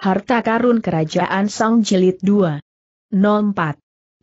Harta Karun Kerajaan Song Jilid 2. 04.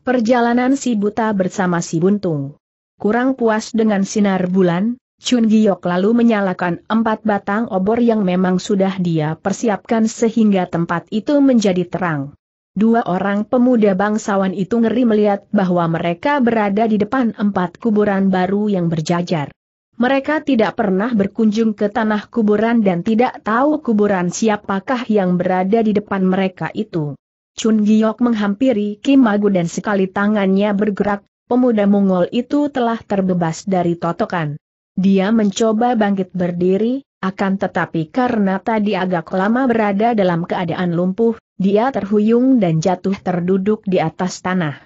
Perjalanan si buta bersama si buntung. Kurang puas dengan sinar bulan, Chun Giok lalu menyalakan empat batang obor yang memang sudah dia persiapkan sehingga tempat itu menjadi terang. Dua orang pemuda bangsawan itu ngeri melihat bahwa mereka berada di depan empat kuburan baru yang berjajar. Mereka tidak pernah berkunjung ke tanah kuburan dan tidak tahu kuburan siapakah yang berada di depan mereka itu. Chun Giok menghampiri Kim Magu dan sekali tangannya bergerak, pemuda Mongol itu telah terbebas dari totokan. Dia mencoba bangkit berdiri, akan tetapi karena tadi agak lama berada dalam keadaan lumpuh, dia terhuyung dan jatuh terduduk di atas tanah.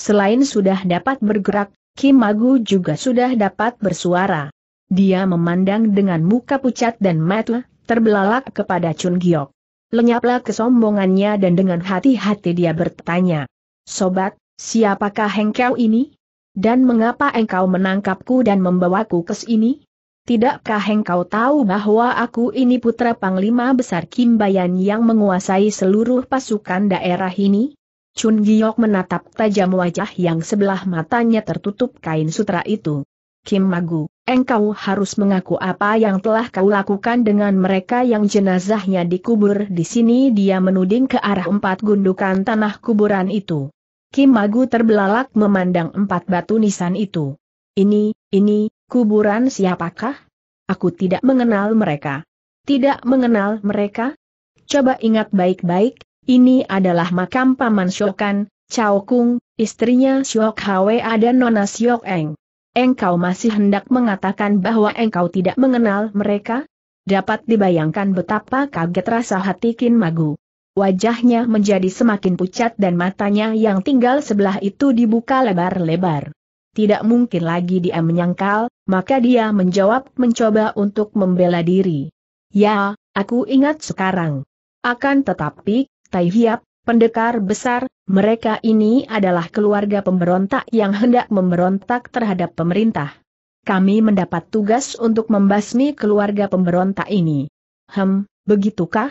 Selain sudah dapat bergerak, Kim Magu juga sudah dapat bersuara. Dia memandang dengan muka pucat dan mata, terbelalak kepada Chun Giok. Lenyaplah kesombongannya dan dengan hati-hati dia bertanya. Sobat, siapakah engkau ini? Dan mengapa engkau menangkapku dan membawaku ke sini? Tidakkah engkau tahu bahwa aku ini putra Panglima Besar Kim Bayan yang menguasai seluruh pasukan daerah ini? Chun Giok menatap tajam wajah yang sebelah matanya tertutup kain sutra itu. Kim Magu, engkau harus mengaku apa yang telah kau lakukan dengan mereka yang jenazahnya dikubur di sini dia menuding ke arah empat gundukan tanah kuburan itu. Kim Magu terbelalak memandang empat batu nisan itu. Ini, ini, kuburan siapakah? Aku tidak mengenal mereka. Tidak mengenal mereka? Coba ingat baik-baik, ini adalah makam Paman Shokan, Chao Kung, istrinya Shiok Hwa dan Nona Syok Eng. Engkau masih hendak mengatakan bahwa engkau tidak mengenal mereka? Dapat dibayangkan betapa kaget rasa hati Kin Magu. Wajahnya menjadi semakin pucat dan matanya yang tinggal sebelah itu dibuka lebar-lebar. Tidak mungkin lagi dia menyangkal, maka dia menjawab mencoba untuk membela diri. Ya, aku ingat sekarang. Akan tetapi, Tai Hiap, pendekar besar, mereka ini adalah keluarga pemberontak yang hendak memberontak terhadap pemerintah. Kami mendapat tugas untuk membasmi keluarga pemberontak ini. Hem, begitukah?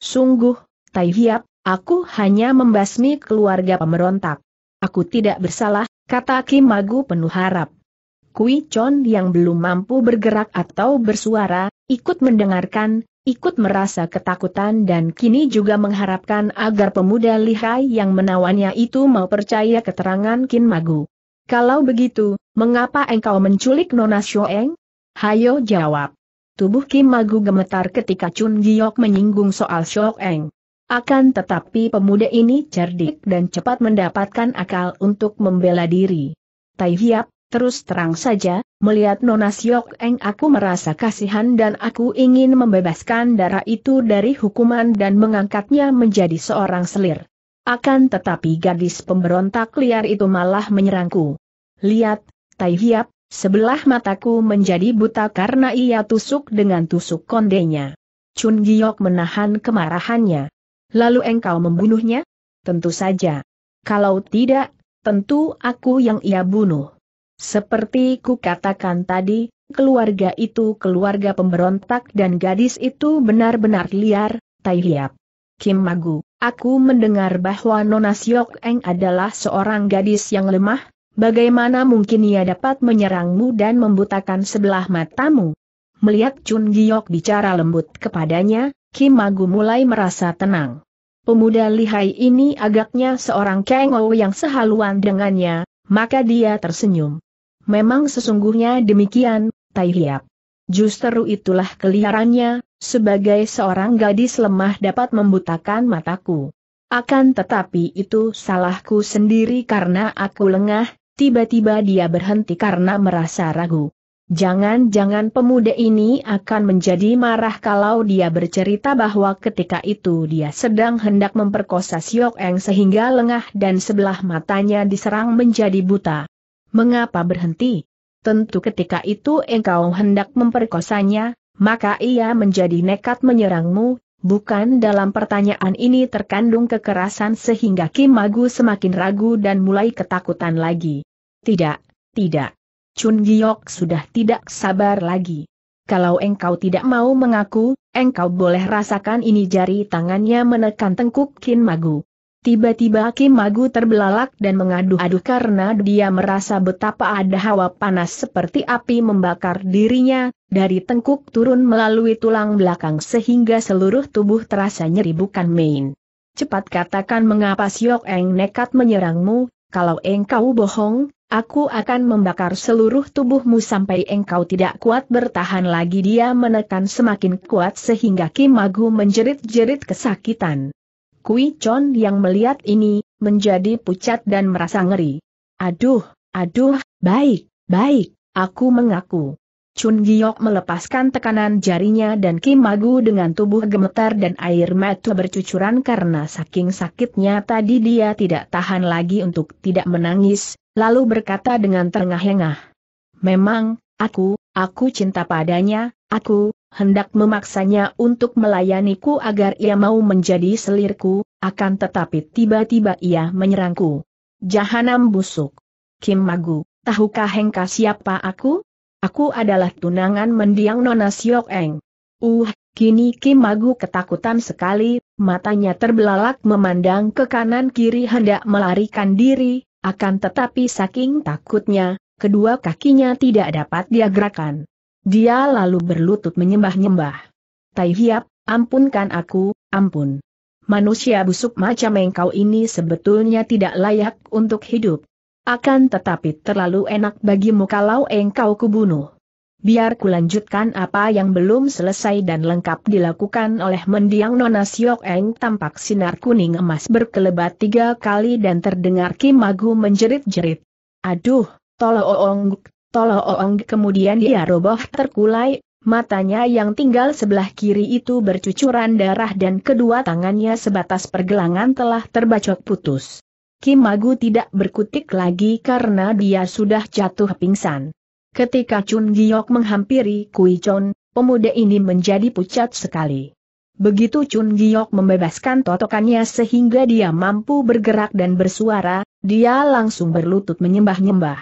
Sungguh, Tai Hiap, aku hanya membasmi keluarga pemberontak. Aku tidak bersalah, kata Kim Magu penuh harap. Kui Chon yang belum mampu bergerak atau bersuara, ikut mendengarkan, ikut merasa ketakutan dan kini juga mengharapkan agar pemuda lihai yang menawannya itu mau percaya keterangan Kin Magu. Kalau begitu, mengapa engkau menculik Nona Shoeng? Hayo jawab. Tubuh Kim Magu gemetar ketika Chun Giok menyinggung soal Eng. Akan tetapi pemuda ini cerdik dan cepat mendapatkan akal untuk membela diri. Tai Hiap, Terus terang saja, melihat Nona Siok Eng aku merasa kasihan dan aku ingin membebaskan darah itu dari hukuman dan mengangkatnya menjadi seorang selir. Akan tetapi gadis pemberontak liar itu malah menyerangku. Lihat, Tai Hiap, sebelah mataku menjadi buta karena ia tusuk dengan tusuk kondenya. Chun Giok menahan kemarahannya. Lalu engkau membunuhnya? Tentu saja. Kalau tidak, tentu aku yang ia bunuh. Seperti ku katakan tadi, keluarga itu keluarga pemberontak dan gadis itu benar-benar liar, Tai Hiap. Kim Magu, aku mendengar bahwa Nona Siok Eng adalah seorang gadis yang lemah, bagaimana mungkin ia dapat menyerangmu dan membutakan sebelah matamu? Melihat Chun Giok bicara lembut kepadanya, Kim Magu mulai merasa tenang. Pemuda lihai ini agaknya seorang kengou yang sehaluan dengannya, maka dia tersenyum. Memang sesungguhnya demikian, Tai Hiap. Justru itulah keliarannya, sebagai seorang gadis lemah dapat membutakan mataku. Akan tetapi itu salahku sendiri karena aku lengah, tiba-tiba dia berhenti karena merasa ragu. Jangan-jangan pemuda ini akan menjadi marah kalau dia bercerita bahwa ketika itu dia sedang hendak memperkosa Siok Eng sehingga lengah dan sebelah matanya diserang menjadi buta. Mengapa berhenti? Tentu ketika itu engkau hendak memperkosanya, maka ia menjadi nekat menyerangmu, bukan dalam pertanyaan ini terkandung kekerasan sehingga Kim Magu semakin ragu dan mulai ketakutan lagi. Tidak, tidak. Chun Giok sudah tidak sabar lagi. Kalau engkau tidak mau mengaku, engkau boleh rasakan ini jari tangannya menekan tengkuk Kim Magu. Tiba-tiba Kim Magu terbelalak dan mengaduh-aduh karena dia merasa betapa ada hawa panas seperti api membakar dirinya, dari tengkuk turun melalui tulang belakang sehingga seluruh tubuh terasa nyeri bukan main. Cepat katakan mengapa Siok Eng nekat menyerangmu, kalau engkau bohong, aku akan membakar seluruh tubuhmu sampai engkau tidak kuat bertahan lagi dia menekan semakin kuat sehingga Kim Magu menjerit-jerit kesakitan. Kui Chon yang melihat ini, menjadi pucat dan merasa ngeri. Aduh, aduh, baik, baik, aku mengaku. Chun Giok melepaskan tekanan jarinya dan Kim Magu dengan tubuh gemetar dan air mata bercucuran karena saking sakitnya tadi dia tidak tahan lagi untuk tidak menangis, lalu berkata dengan terengah-engah. Memang, aku, aku cinta padanya, aku, hendak memaksanya untuk melayaniku agar ia mau menjadi selirku, akan tetapi tiba-tiba ia menyerangku. Jahanam busuk. Kim Magu, tahukah Hengka siapa aku? Aku adalah tunangan mendiang Nona Siok Eng. Uh, kini Kim Magu ketakutan sekali, matanya terbelalak memandang ke kanan kiri hendak melarikan diri, akan tetapi saking takutnya, kedua kakinya tidak dapat dia gerakan. Dia lalu berlutut menyembah-nyembah. Tai Hiap, ampunkan aku, ampun. Manusia busuk macam engkau ini sebetulnya tidak layak untuk hidup. Akan tetapi terlalu enak bagimu kalau engkau kubunuh. Biar kulanjutkan apa yang belum selesai dan lengkap dilakukan oleh mendiang Nona Siok Eng tampak sinar kuning emas berkelebat tiga kali dan terdengar Kimagu menjerit-jerit. Aduh, tolong Tolong! Oong kemudian dia roboh terkulai, matanya yang tinggal sebelah kiri itu bercucuran darah dan kedua tangannya sebatas pergelangan telah terbacok putus. Kim Magu tidak berkutik lagi karena dia sudah jatuh pingsan. Ketika Chun Giok menghampiri Kui Chon, pemuda ini menjadi pucat sekali. Begitu Chun Giok membebaskan totokannya sehingga dia mampu bergerak dan bersuara, dia langsung berlutut menyembah-nyembah.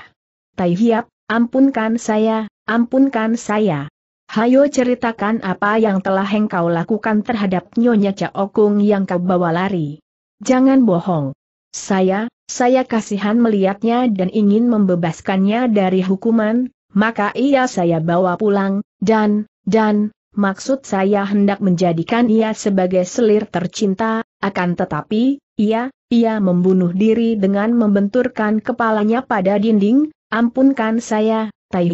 Tai Hiap, Ampunkan saya, ampunkan saya. Hayo ceritakan apa yang telah engkau lakukan terhadap Nyonya Caokung yang kau bawa lari. Jangan bohong. Saya, saya kasihan melihatnya dan ingin membebaskannya dari hukuman, maka ia saya bawa pulang, dan, dan, maksud saya hendak menjadikan ia sebagai selir tercinta, akan tetapi, ia, ia membunuh diri dengan membenturkan kepalanya pada dinding, Ampunkan saya, Tai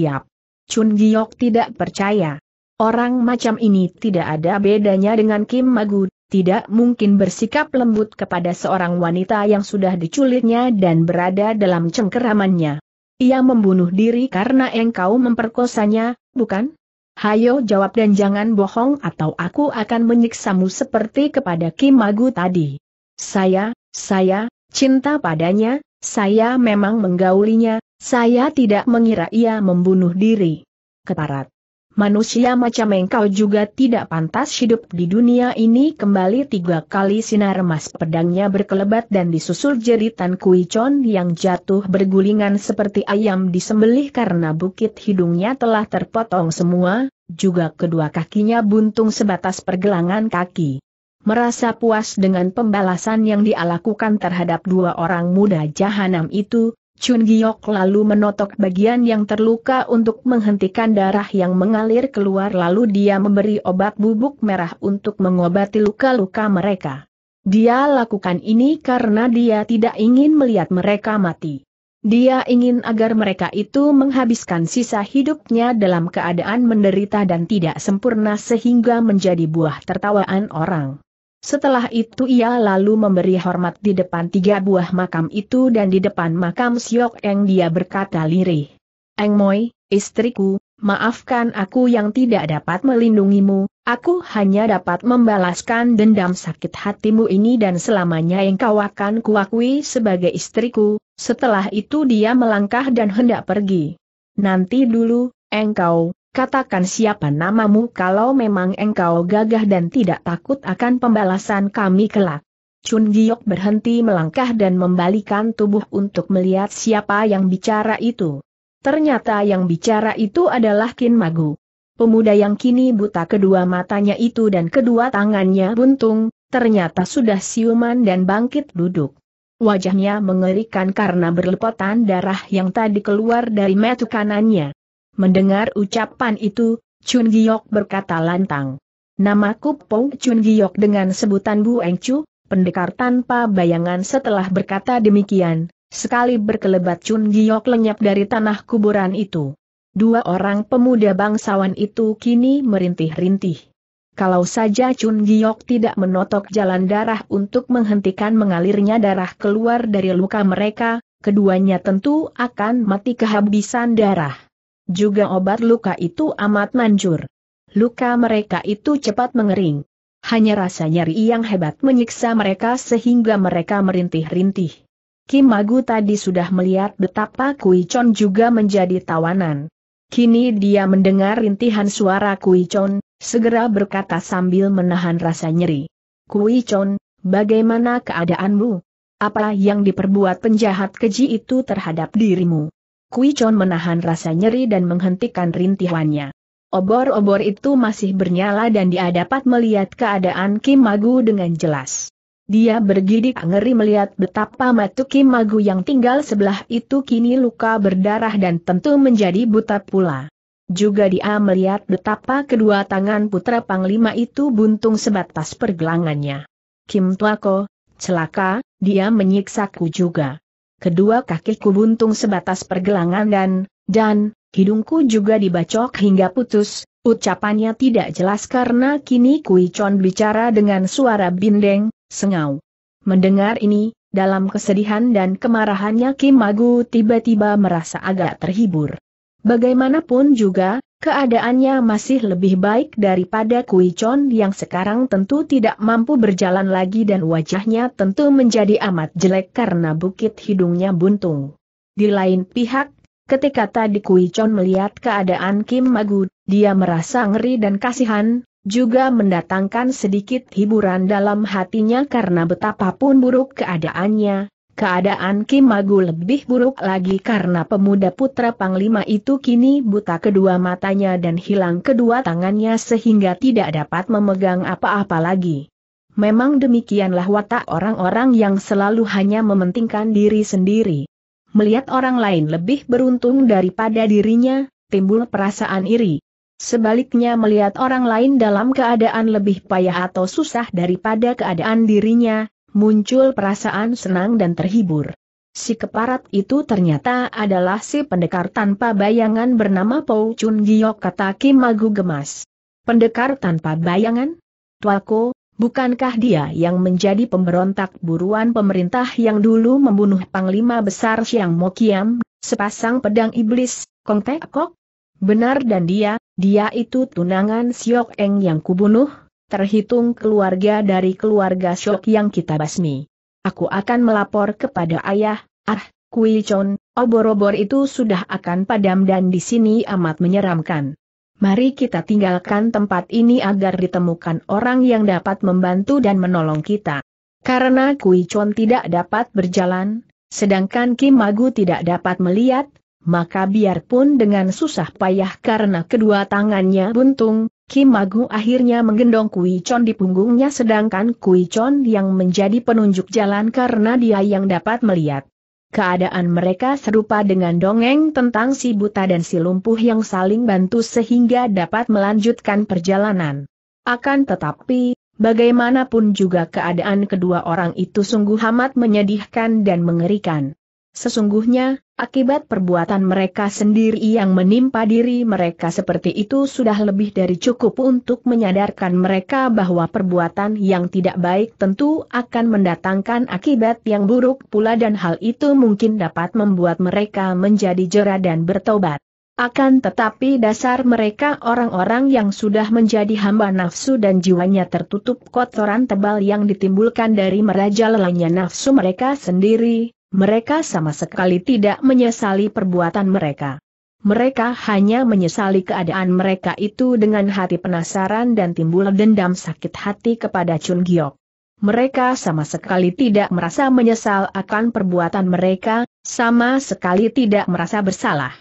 Chun Giok tidak percaya. Orang macam ini tidak ada bedanya dengan Kim Magu, tidak mungkin bersikap lembut kepada seorang wanita yang sudah diculiknya dan berada dalam cengkeramannya. Ia membunuh diri karena engkau memperkosanya, bukan? Hayo jawab dan jangan bohong atau aku akan menyiksamu seperti kepada Kim Magu tadi. Saya, saya, cinta padanya, saya memang menggaulinya, saya tidak mengira ia membunuh diri. Keparat. Manusia macam engkau juga tidak pantas hidup di dunia ini kembali tiga kali sinar emas pedangnya berkelebat dan disusul jeritan kuicon yang jatuh bergulingan seperti ayam disembelih karena bukit hidungnya telah terpotong semua, juga kedua kakinya buntung sebatas pergelangan kaki. Merasa puas dengan pembalasan yang dialakukan terhadap dua orang muda jahanam itu, Chun Giok lalu menotok bagian yang terluka untuk menghentikan darah yang mengalir keluar lalu dia memberi obat bubuk merah untuk mengobati luka-luka mereka. Dia lakukan ini karena dia tidak ingin melihat mereka mati. Dia ingin agar mereka itu menghabiskan sisa hidupnya dalam keadaan menderita dan tidak sempurna sehingga menjadi buah tertawaan orang. Setelah itu ia lalu memberi hormat di depan tiga buah makam itu dan di depan makam Siok Eng dia berkata lirih. Eng Moi, istriku, maafkan aku yang tidak dapat melindungimu, aku hanya dapat membalaskan dendam sakit hatimu ini dan selamanya engkau akan kuakui sebagai istriku, setelah itu dia melangkah dan hendak pergi. Nanti dulu, engkau, Katakan siapa namamu kalau memang engkau gagah dan tidak takut akan pembalasan kami kelak. Chun Giok berhenti melangkah dan membalikan tubuh untuk melihat siapa yang bicara itu. Ternyata yang bicara itu adalah Kin Magu. Pemuda yang kini buta kedua matanya itu dan kedua tangannya buntung, ternyata sudah siuman dan bangkit duduk. Wajahnya mengerikan karena berlepotan darah yang tadi keluar dari metu kanannya. Mendengar ucapan itu, Chun Giok berkata lantang. Namaku Pong Chun Giok dengan sebutan Bu Eng Chu, pendekar tanpa bayangan setelah berkata demikian, sekali berkelebat Chun Giok lenyap dari tanah kuburan itu. Dua orang pemuda bangsawan itu kini merintih-rintih. Kalau saja Chun Giok tidak menotok jalan darah untuk menghentikan mengalirnya darah keluar dari luka mereka, keduanya tentu akan mati kehabisan darah. Juga obat luka itu amat manjur. Luka mereka itu cepat mengering. Hanya rasa nyeri yang hebat menyiksa mereka sehingga mereka merintih-rintih. Kim Magu tadi sudah melihat betapa Kui Chon juga menjadi tawanan. Kini dia mendengar rintihan suara Kui Chon, segera berkata sambil menahan rasa nyeri. Kui Chon, bagaimana keadaanmu? Apa yang diperbuat penjahat keji itu terhadap dirimu? Kui Chon menahan rasa nyeri dan menghentikan rintihannya. Obor-obor itu masih bernyala dan dia dapat melihat keadaan Kim Magu dengan jelas. Dia bergidik ngeri melihat betapa matu Kim Magu yang tinggal sebelah itu kini luka berdarah dan tentu menjadi buta pula. Juga dia melihat betapa kedua tangan putra Panglima itu buntung sebatas pergelangannya. Kim Tuako, celaka, dia menyiksaku juga kedua kakiku buntung sebatas pergelangan dan, dan, hidungku juga dibacok hingga putus, ucapannya tidak jelas karena kini Kui Chon bicara dengan suara bindeng, sengau. Mendengar ini, dalam kesedihan dan kemarahannya Kim Magu tiba-tiba merasa agak terhibur. Bagaimanapun juga, keadaannya masih lebih baik daripada Kui Chon yang sekarang tentu tidak mampu berjalan lagi dan wajahnya tentu menjadi amat jelek karena bukit hidungnya buntung. Di lain pihak, ketika tadi Kui Chon melihat keadaan Kim Magu, dia merasa ngeri dan kasihan, juga mendatangkan sedikit hiburan dalam hatinya karena betapapun buruk keadaannya, Keadaan Kim Magu lebih buruk lagi karena pemuda putra Panglima itu kini buta kedua matanya dan hilang kedua tangannya sehingga tidak dapat memegang apa-apa lagi. Memang demikianlah watak orang-orang yang selalu hanya mementingkan diri sendiri. Melihat orang lain lebih beruntung daripada dirinya, timbul perasaan iri. Sebaliknya melihat orang lain dalam keadaan lebih payah atau susah daripada keadaan dirinya, muncul perasaan senang dan terhibur. Si keparat itu ternyata adalah si pendekar tanpa bayangan bernama Pou Chun Giok kata Kim Kimagu gemas. Pendekar tanpa bayangan? Tualko, bukankah dia yang menjadi pemberontak buruan pemerintah yang dulu membunuh Panglima Besar Siang Mokiam, sepasang pedang iblis, Kong Tekok? Benar dan dia, dia itu tunangan Siok Eng yang kubunuh, terhitung keluarga dari keluarga Shok yang kita basmi. Aku akan melapor kepada ayah, ah, Kui Chon, obor-obor itu sudah akan padam dan di sini amat menyeramkan. Mari kita tinggalkan tempat ini agar ditemukan orang yang dapat membantu dan menolong kita. Karena Kui Chon tidak dapat berjalan, sedangkan Kim Magu tidak dapat melihat, maka biarpun dengan susah payah karena kedua tangannya buntung, Kim Magu akhirnya menggendong Kui Chon di punggungnya sedangkan Kui Chon yang menjadi penunjuk jalan karena dia yang dapat melihat. Keadaan mereka serupa dengan dongeng tentang si buta dan si lumpuh yang saling bantu sehingga dapat melanjutkan perjalanan. Akan tetapi, bagaimanapun juga keadaan kedua orang itu sungguh amat menyedihkan dan mengerikan. Sesungguhnya, akibat perbuatan mereka sendiri yang menimpa diri mereka seperti itu sudah lebih dari cukup untuk menyadarkan mereka bahwa perbuatan yang tidak baik tentu akan mendatangkan akibat yang buruk pula dan hal itu mungkin dapat membuat mereka menjadi jera dan bertobat. Akan tetapi dasar mereka orang-orang yang sudah menjadi hamba nafsu dan jiwanya tertutup kotoran tebal yang ditimbulkan dari merajalelanya nafsu mereka sendiri, mereka sama sekali tidak menyesali perbuatan mereka. Mereka hanya menyesali keadaan mereka itu dengan hati penasaran dan timbul dendam sakit hati kepada Chun Giok. Mereka sama sekali tidak merasa menyesal akan perbuatan mereka, sama sekali tidak merasa bersalah.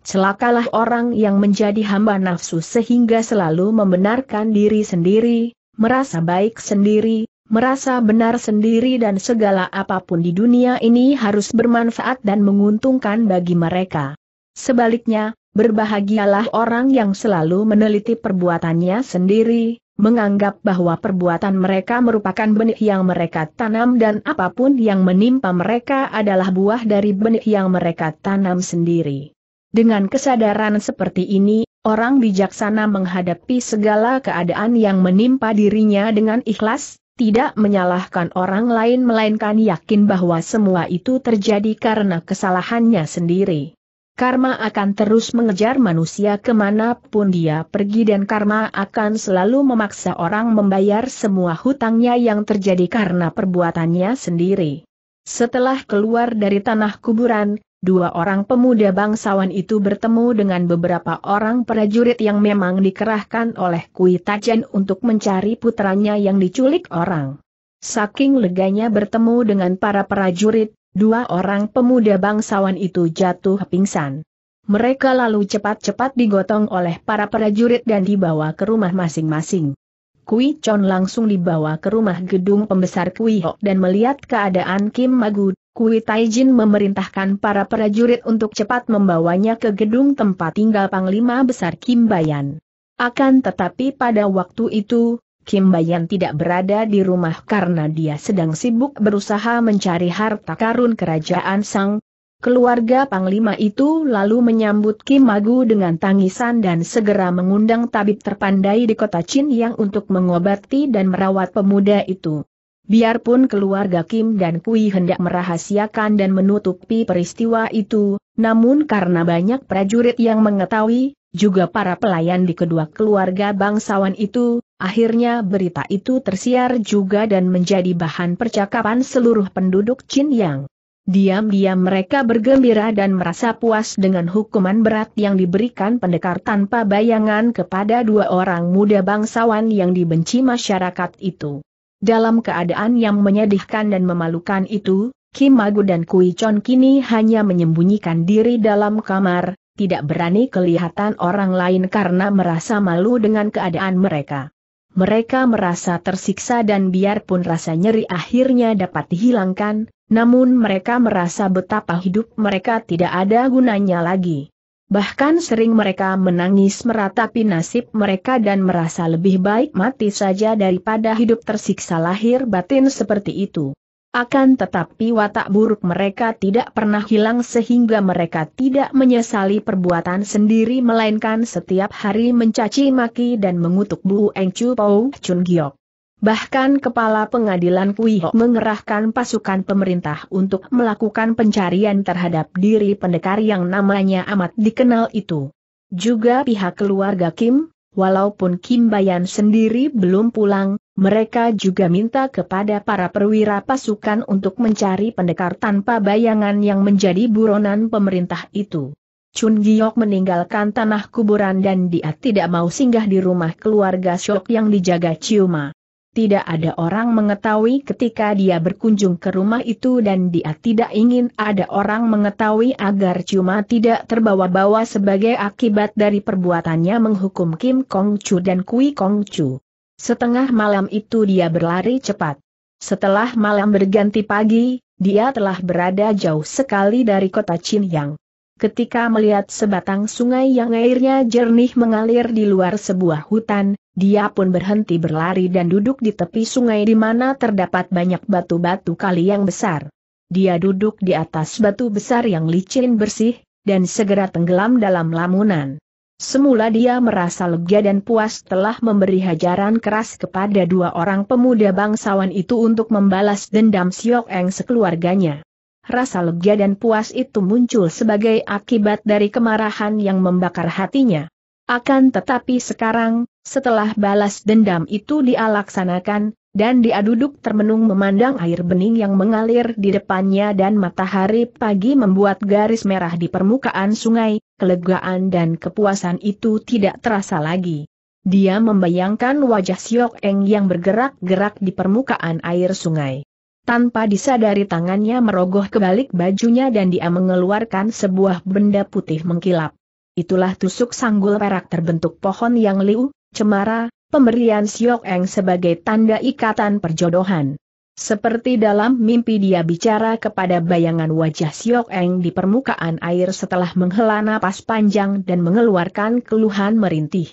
Celakalah orang yang menjadi hamba nafsu sehingga selalu membenarkan diri sendiri, merasa baik sendiri, merasa benar sendiri dan segala apapun di dunia ini harus bermanfaat dan menguntungkan bagi mereka. Sebaliknya, berbahagialah orang yang selalu meneliti perbuatannya sendiri, menganggap bahwa perbuatan mereka merupakan benih yang mereka tanam dan apapun yang menimpa mereka adalah buah dari benih yang mereka tanam sendiri. Dengan kesadaran seperti ini, orang bijaksana menghadapi segala keadaan yang menimpa dirinya dengan ikhlas, tidak menyalahkan orang lain melainkan yakin bahwa semua itu terjadi karena kesalahannya sendiri. Karma akan terus mengejar manusia kemanapun dia pergi dan karma akan selalu memaksa orang membayar semua hutangnya yang terjadi karena perbuatannya sendiri. Setelah keluar dari tanah kuburan, dua orang pemuda bangsawan itu bertemu dengan beberapa orang prajurit yang memang dikerahkan oleh Kui Tajen untuk mencari putranya yang diculik orang. Saking leganya bertemu dengan para prajurit, dua orang pemuda bangsawan itu jatuh pingsan. Mereka lalu cepat-cepat digotong oleh para prajurit dan dibawa ke rumah masing-masing. Kui Chon langsung dibawa ke rumah gedung pembesar Kui Ho dan melihat keadaan Kim Magu Kui Taijin memerintahkan para prajurit untuk cepat membawanya ke gedung tempat tinggal Panglima Besar Kim Bayan. Akan tetapi pada waktu itu, Kim Bayan tidak berada di rumah karena dia sedang sibuk berusaha mencari harta karun kerajaan Sang. Keluarga Panglima itu lalu menyambut Kim Agu dengan tangisan dan segera mengundang tabib terpandai di kota Chin yang untuk mengobati dan merawat pemuda itu. Biarpun keluarga Kim dan Kui hendak merahasiakan dan menutupi peristiwa itu, namun karena banyak prajurit yang mengetahui, juga para pelayan di kedua keluarga bangsawan itu, akhirnya berita itu tersiar juga dan menjadi bahan percakapan seluruh penduduk Jin Yang. Diam-diam mereka bergembira dan merasa puas dengan hukuman berat yang diberikan pendekar tanpa bayangan kepada dua orang muda bangsawan yang dibenci masyarakat itu. Dalam keadaan yang menyedihkan dan memalukan itu, Kim Magu dan Kui Chon kini hanya menyembunyikan diri dalam kamar, tidak berani kelihatan orang lain karena merasa malu dengan keadaan mereka. Mereka merasa tersiksa dan biarpun rasa nyeri akhirnya dapat dihilangkan, namun mereka merasa betapa hidup mereka tidak ada gunanya lagi. Bahkan sering mereka menangis meratapi nasib mereka dan merasa lebih baik mati saja daripada hidup tersiksa lahir batin seperti itu. Akan tetapi watak buruk mereka tidak pernah hilang sehingga mereka tidak menyesali perbuatan sendiri melainkan setiap hari mencaci maki dan mengutuk Bu Eng Chu Pau Chun Giok. Bahkan Kepala Pengadilan Kuiho mengerahkan pasukan pemerintah untuk melakukan pencarian terhadap diri pendekar yang namanya amat dikenal itu. Juga pihak keluarga Kim, walaupun Kim Bayan sendiri belum pulang, mereka juga minta kepada para perwira pasukan untuk mencari pendekar tanpa bayangan yang menjadi buronan pemerintah itu. Chun Giok meninggalkan tanah kuburan dan dia tidak mau singgah di rumah keluarga Shok yang dijaga Ciuma. Tidak ada orang mengetahui ketika dia berkunjung ke rumah itu dan dia tidak ingin ada orang mengetahui agar cuma tidak terbawa-bawa sebagai akibat dari perbuatannya menghukum Kim Kong Chu dan Kui Kong Chu. Setengah malam itu dia berlari cepat. Setelah malam berganti pagi, dia telah berada jauh sekali dari kota Chinyang. Ketika melihat sebatang sungai yang airnya jernih mengalir di luar sebuah hutan, dia pun berhenti berlari dan duduk di tepi sungai di mana terdapat banyak batu-batu kali yang besar. Dia duduk di atas batu besar yang licin bersih, dan segera tenggelam dalam lamunan. Semula dia merasa lega dan puas telah memberi hajaran keras kepada dua orang pemuda bangsawan itu untuk membalas dendam Siok Eng sekeluarganya. Rasa lega dan puas itu muncul sebagai akibat dari kemarahan yang membakar hatinya. Akan tetapi sekarang, setelah balas dendam itu dialaksanakan, dan dia duduk termenung memandang air bening yang mengalir di depannya dan matahari pagi membuat garis merah di permukaan sungai, kelegaan dan kepuasan itu tidak terasa lagi. Dia membayangkan wajah Siok Eng yang bergerak-gerak di permukaan air sungai. Tanpa disadari tangannya merogoh kebalik bajunya dan dia mengeluarkan sebuah benda putih mengkilap. Itulah tusuk sanggul perak terbentuk pohon yang liu, cemara, pemberian Siok Eng sebagai tanda ikatan perjodohan. Seperti dalam mimpi dia bicara kepada bayangan wajah Siok Eng di permukaan air setelah menghela napas panjang dan mengeluarkan keluhan merintih.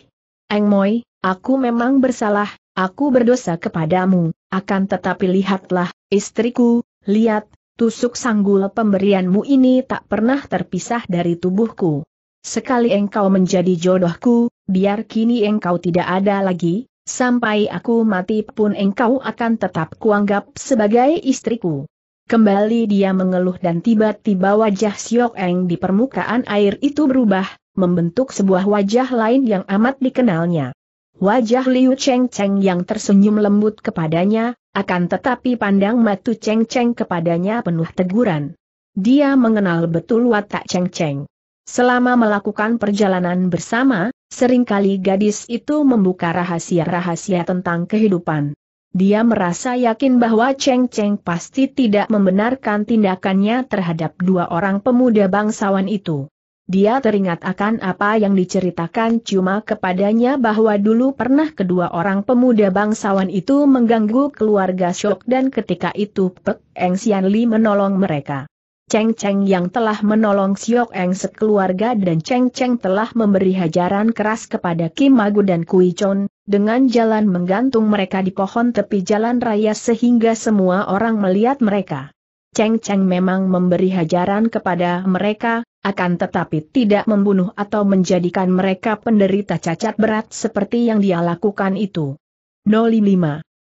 Eng Moi, aku memang bersalah, aku berdosa kepadamu, akan tetapi lihatlah, istriku, lihat, tusuk sanggul pemberianmu ini tak pernah terpisah dari tubuhku. Sekali engkau menjadi jodohku, biar kini engkau tidak ada lagi, sampai aku mati pun engkau akan tetap kuanggap sebagai istriku. Kembali dia mengeluh dan tiba-tiba wajah Siok Eng di permukaan air itu berubah, membentuk sebuah wajah lain yang amat dikenalnya. Wajah Liu Cheng Cheng yang tersenyum lembut kepadanya, akan tetapi pandang matu Cheng Cheng kepadanya penuh teguran. Dia mengenal betul watak Cheng Cheng. Selama melakukan perjalanan bersama, seringkali gadis itu membuka rahasia-rahasia tentang kehidupan. Dia merasa yakin bahwa Cheng Cheng pasti tidak membenarkan tindakannya terhadap dua orang pemuda bangsawan itu. Dia teringat akan apa yang diceritakan cuma kepadanya bahwa dulu pernah kedua orang pemuda bangsawan itu mengganggu keluarga Shok dan ketika itu Pek Eng menolong mereka. Cheng Cheng yang telah menolong Siok Eng sekeluarga dan Cheng Cheng telah memberi hajaran keras kepada Kim Agu dan Kui Chon, dengan jalan menggantung mereka di pohon tepi jalan raya sehingga semua orang melihat mereka. Cheng Cheng memang memberi hajaran kepada mereka, akan tetapi tidak membunuh atau menjadikan mereka penderita cacat berat seperti yang dia lakukan itu. 05.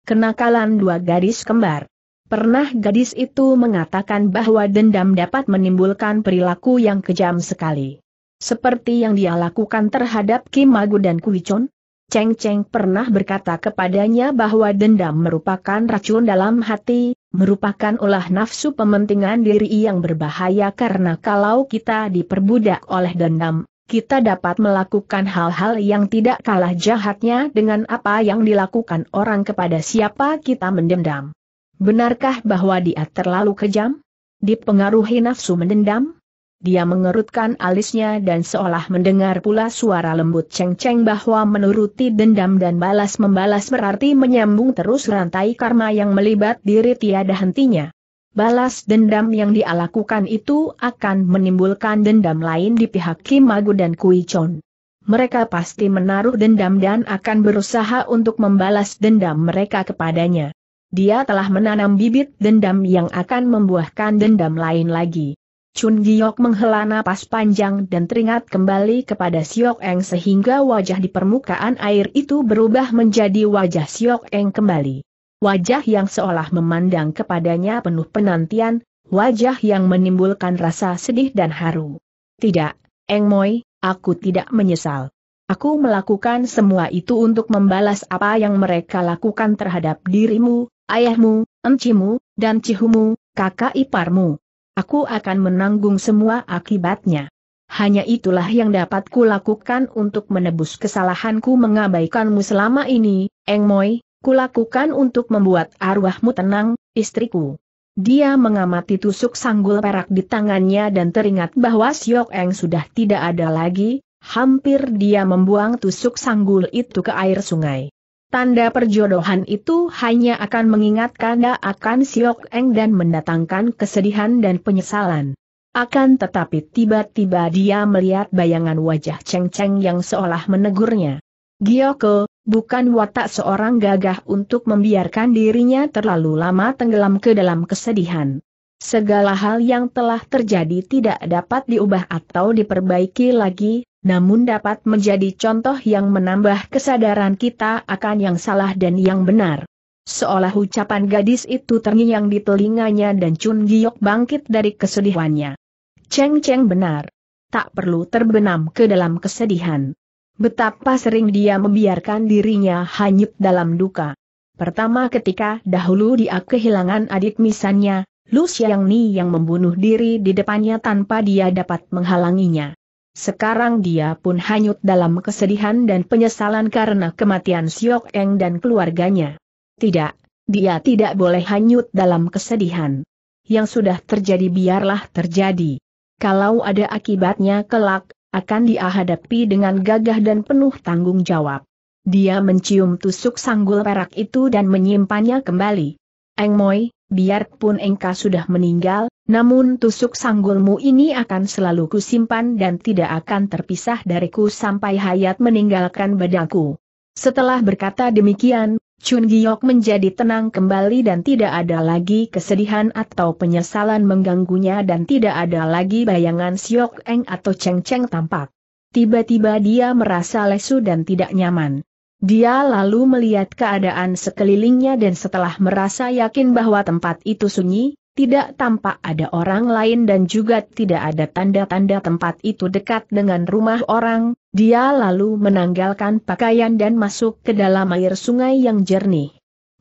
Kenakalan dua gadis kembar Pernah gadis itu mengatakan bahwa dendam dapat menimbulkan perilaku yang kejam sekali. Seperti yang dia lakukan terhadap Kim Magu dan Kuichon? Cheng Cheng pernah berkata kepadanya bahwa dendam merupakan racun dalam hati, merupakan olah nafsu pementingan diri yang berbahaya karena kalau kita diperbudak oleh dendam, kita dapat melakukan hal-hal yang tidak kalah jahatnya dengan apa yang dilakukan orang kepada siapa kita mendendam. Benarkah bahwa dia terlalu kejam? Dipengaruhi nafsu mendendam? Dia mengerutkan alisnya dan seolah mendengar pula suara lembut ceng-ceng bahwa menuruti dendam dan balas-membalas berarti menyambung terus rantai karma yang melibat diri tiada hentinya. Balas dendam yang dia lakukan itu akan menimbulkan dendam lain di pihak Kimago dan Kui Chon. Mereka pasti menaruh dendam dan akan berusaha untuk membalas dendam mereka kepadanya. Dia telah menanam bibit dendam yang akan membuahkan dendam lain lagi. Chun Giok menghela napas panjang dan teringat kembali kepada Siok Eng sehingga wajah di permukaan air itu berubah menjadi wajah Siok Eng kembali. Wajah yang seolah memandang kepadanya penuh penantian, wajah yang menimbulkan rasa sedih dan haru. Tidak, Eng Moi, aku tidak menyesal. Aku melakukan semua itu untuk membalas apa yang mereka lakukan terhadap dirimu, ayahmu, encimu, dan cihumu, kakak iparmu. Aku akan menanggung semua akibatnya. Hanya itulah yang dapat kulakukan untuk menebus kesalahanku mengabaikanmu selama ini, Eng Moi, kulakukan untuk membuat arwahmu tenang, istriku. Dia mengamati tusuk sanggul perak di tangannya dan teringat bahwa Siok Eng sudah tidak ada lagi, hampir dia membuang tusuk sanggul itu ke air sungai. Tanda perjodohan itu hanya akan mengingatkan dia akan Siok Eng dan mendatangkan kesedihan dan penyesalan. Akan tetapi tiba-tiba dia melihat bayangan wajah Cheng Cheng yang seolah menegurnya. Gioko, bukan watak seorang gagah untuk membiarkan dirinya terlalu lama tenggelam ke dalam kesedihan. Segala hal yang telah terjadi tidak dapat diubah atau diperbaiki lagi, namun dapat menjadi contoh yang menambah kesadaran kita akan yang salah dan yang benar. Seolah ucapan gadis itu terngiang di telinganya dan Chun Giok bangkit dari kesedihannya. Cheng Cheng benar. Tak perlu terbenam ke dalam kesedihan. Betapa sering dia membiarkan dirinya hanyut dalam duka. Pertama ketika dahulu dia kehilangan adik misannya, Lu Ni yang membunuh diri di depannya tanpa dia dapat menghalanginya. Sekarang dia pun hanyut dalam kesedihan dan penyesalan karena kematian Siok Eng dan keluarganya. Tidak, dia tidak boleh hanyut dalam kesedihan. Yang sudah terjadi biarlah terjadi. Kalau ada akibatnya kelak, akan dia hadapi dengan gagah dan penuh tanggung jawab. Dia mencium tusuk sanggul perak itu dan menyimpannya kembali. Eng Moi, biarpun Engkau sudah meninggal, namun tusuk sanggulmu ini akan selalu kusimpan dan tidak akan terpisah dariku sampai hayat meninggalkan badaku. Setelah berkata demikian, Chun Giok menjadi tenang kembali dan tidak ada lagi kesedihan atau penyesalan mengganggunya dan tidak ada lagi bayangan Siok Eng atau Cheng Cheng tampak. Tiba-tiba dia merasa lesu dan tidak nyaman. Dia lalu melihat keadaan sekelilingnya dan setelah merasa yakin bahwa tempat itu sunyi, tidak tampak ada orang lain dan juga tidak ada tanda-tanda tempat itu dekat dengan rumah orang, dia lalu menanggalkan pakaian dan masuk ke dalam air sungai yang jernih.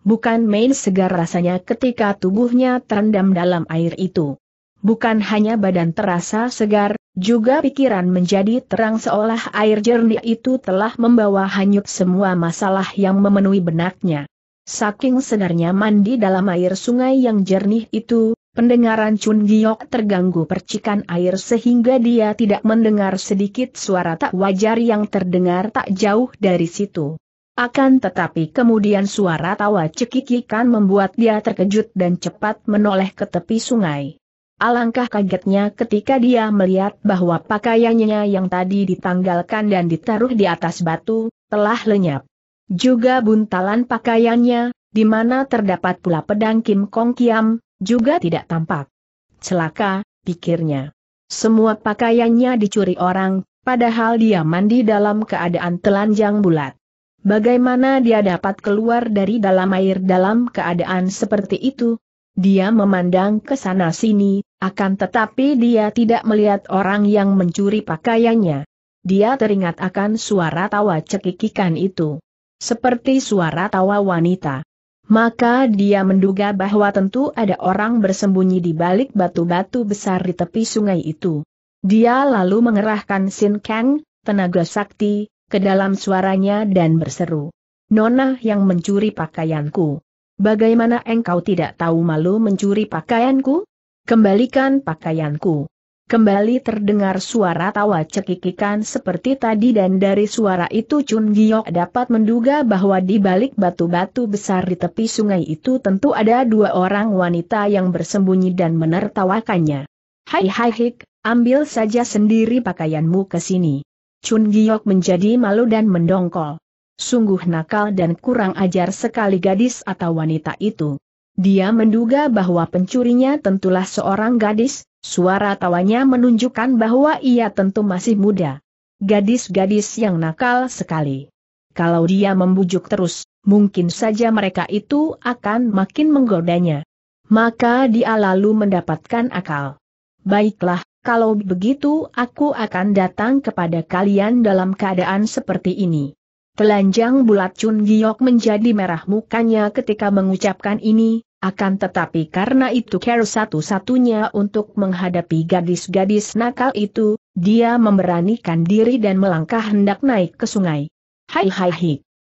Bukan main segar rasanya ketika tubuhnya terendam dalam air itu. Bukan hanya badan terasa segar, juga pikiran menjadi terang seolah air jernih itu telah membawa hanyut semua masalah yang memenuhi benaknya. Saking senarnya mandi dalam air sungai yang jernih itu, pendengaran Chun Giok terganggu percikan air sehingga dia tidak mendengar sedikit suara tak wajar yang terdengar tak jauh dari situ. Akan tetapi kemudian suara tawa cekikikan membuat dia terkejut dan cepat menoleh ke tepi sungai. Alangkah kagetnya ketika dia melihat bahwa pakaiannya yang tadi ditanggalkan dan ditaruh di atas batu, telah lenyap. Juga buntalan pakaiannya, di mana terdapat pula pedang Kim Kong Kiam, juga tidak tampak. Celaka, pikirnya. Semua pakaiannya dicuri orang, padahal dia mandi dalam keadaan telanjang bulat. Bagaimana dia dapat keluar dari dalam air dalam keadaan seperti itu? Dia memandang ke sana sini, akan tetapi dia tidak melihat orang yang mencuri pakaiannya. Dia teringat akan suara tawa cekikikan itu seperti suara tawa wanita. Maka dia menduga bahwa tentu ada orang bersembunyi di balik batu-batu besar di tepi sungai itu. Dia lalu mengerahkan Sin Kang, tenaga sakti, ke dalam suaranya dan berseru. Nona yang mencuri pakaianku. Bagaimana engkau tidak tahu malu mencuri pakaianku? Kembalikan pakaianku. Kembali terdengar suara tawa cekikikan seperti tadi dan dari suara itu Chun Giok dapat menduga bahwa di balik batu-batu besar di tepi sungai itu tentu ada dua orang wanita yang bersembunyi dan menertawakannya. Hai hai hik, ambil saja sendiri pakaianmu ke sini. Chun Giok menjadi malu dan mendongkol. Sungguh nakal dan kurang ajar sekali gadis atau wanita itu. Dia menduga bahwa pencurinya tentulah seorang gadis, Suara tawanya menunjukkan bahwa ia tentu masih muda. Gadis-gadis yang nakal sekali. Kalau dia membujuk terus, mungkin saja mereka itu akan makin menggodanya. Maka dia lalu mendapatkan akal. Baiklah, kalau begitu aku akan datang kepada kalian dalam keadaan seperti ini. Telanjang bulat Chun Giok menjadi merah mukanya ketika mengucapkan ini, akan tetapi karena itu care satu-satunya untuk menghadapi gadis-gadis nakal itu, dia memberanikan diri dan melangkah hendak naik ke sungai. Hai hai hai.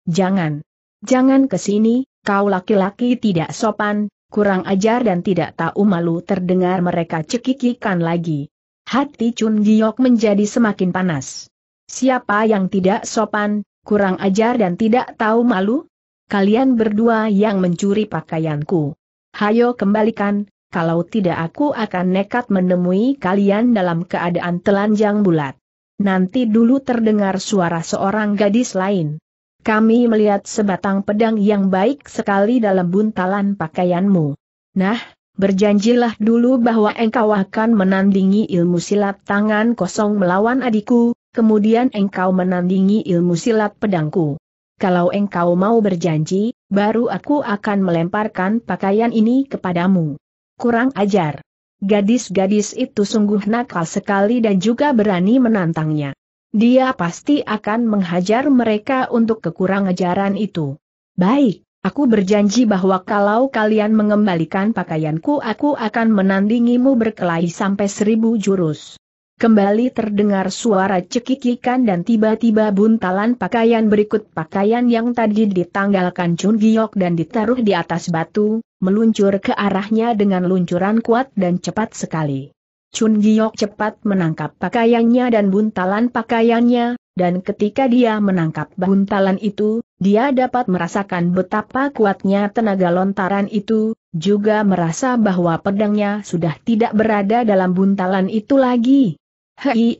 Jangan. Jangan ke sini, kau laki-laki tidak sopan, kurang ajar dan tidak tahu malu terdengar mereka cekikikan lagi. Hati Chun Giok menjadi semakin panas. Siapa yang tidak sopan, kurang ajar dan tidak tahu malu? Kalian berdua yang mencuri pakaianku. Hayo kembalikan, kalau tidak aku akan nekat menemui kalian dalam keadaan telanjang bulat. Nanti dulu terdengar suara seorang gadis lain. Kami melihat sebatang pedang yang baik sekali dalam buntalan pakaianmu. Nah, berjanjilah dulu bahwa engkau akan menandingi ilmu silat tangan kosong melawan adikku, kemudian engkau menandingi ilmu silat pedangku. Kalau engkau mau berjanji, baru aku akan melemparkan pakaian ini kepadamu. Kurang ajar. Gadis-gadis itu sungguh nakal sekali dan juga berani menantangnya. Dia pasti akan menghajar mereka untuk kekurang ajaran itu. Baik, aku berjanji bahwa kalau kalian mengembalikan pakaianku aku akan menandingimu berkelahi sampai seribu jurus. Kembali terdengar suara cekikikan dan tiba-tiba buntalan pakaian berikut pakaian yang tadi ditanggalkan Chun Giok dan ditaruh di atas batu, meluncur ke arahnya dengan luncuran kuat dan cepat sekali. Chun Giok cepat menangkap pakaiannya dan buntalan pakaiannya, dan ketika dia menangkap buntalan itu, dia dapat merasakan betapa kuatnya tenaga lontaran itu, juga merasa bahwa pedangnya sudah tidak berada dalam buntalan itu lagi. Hei,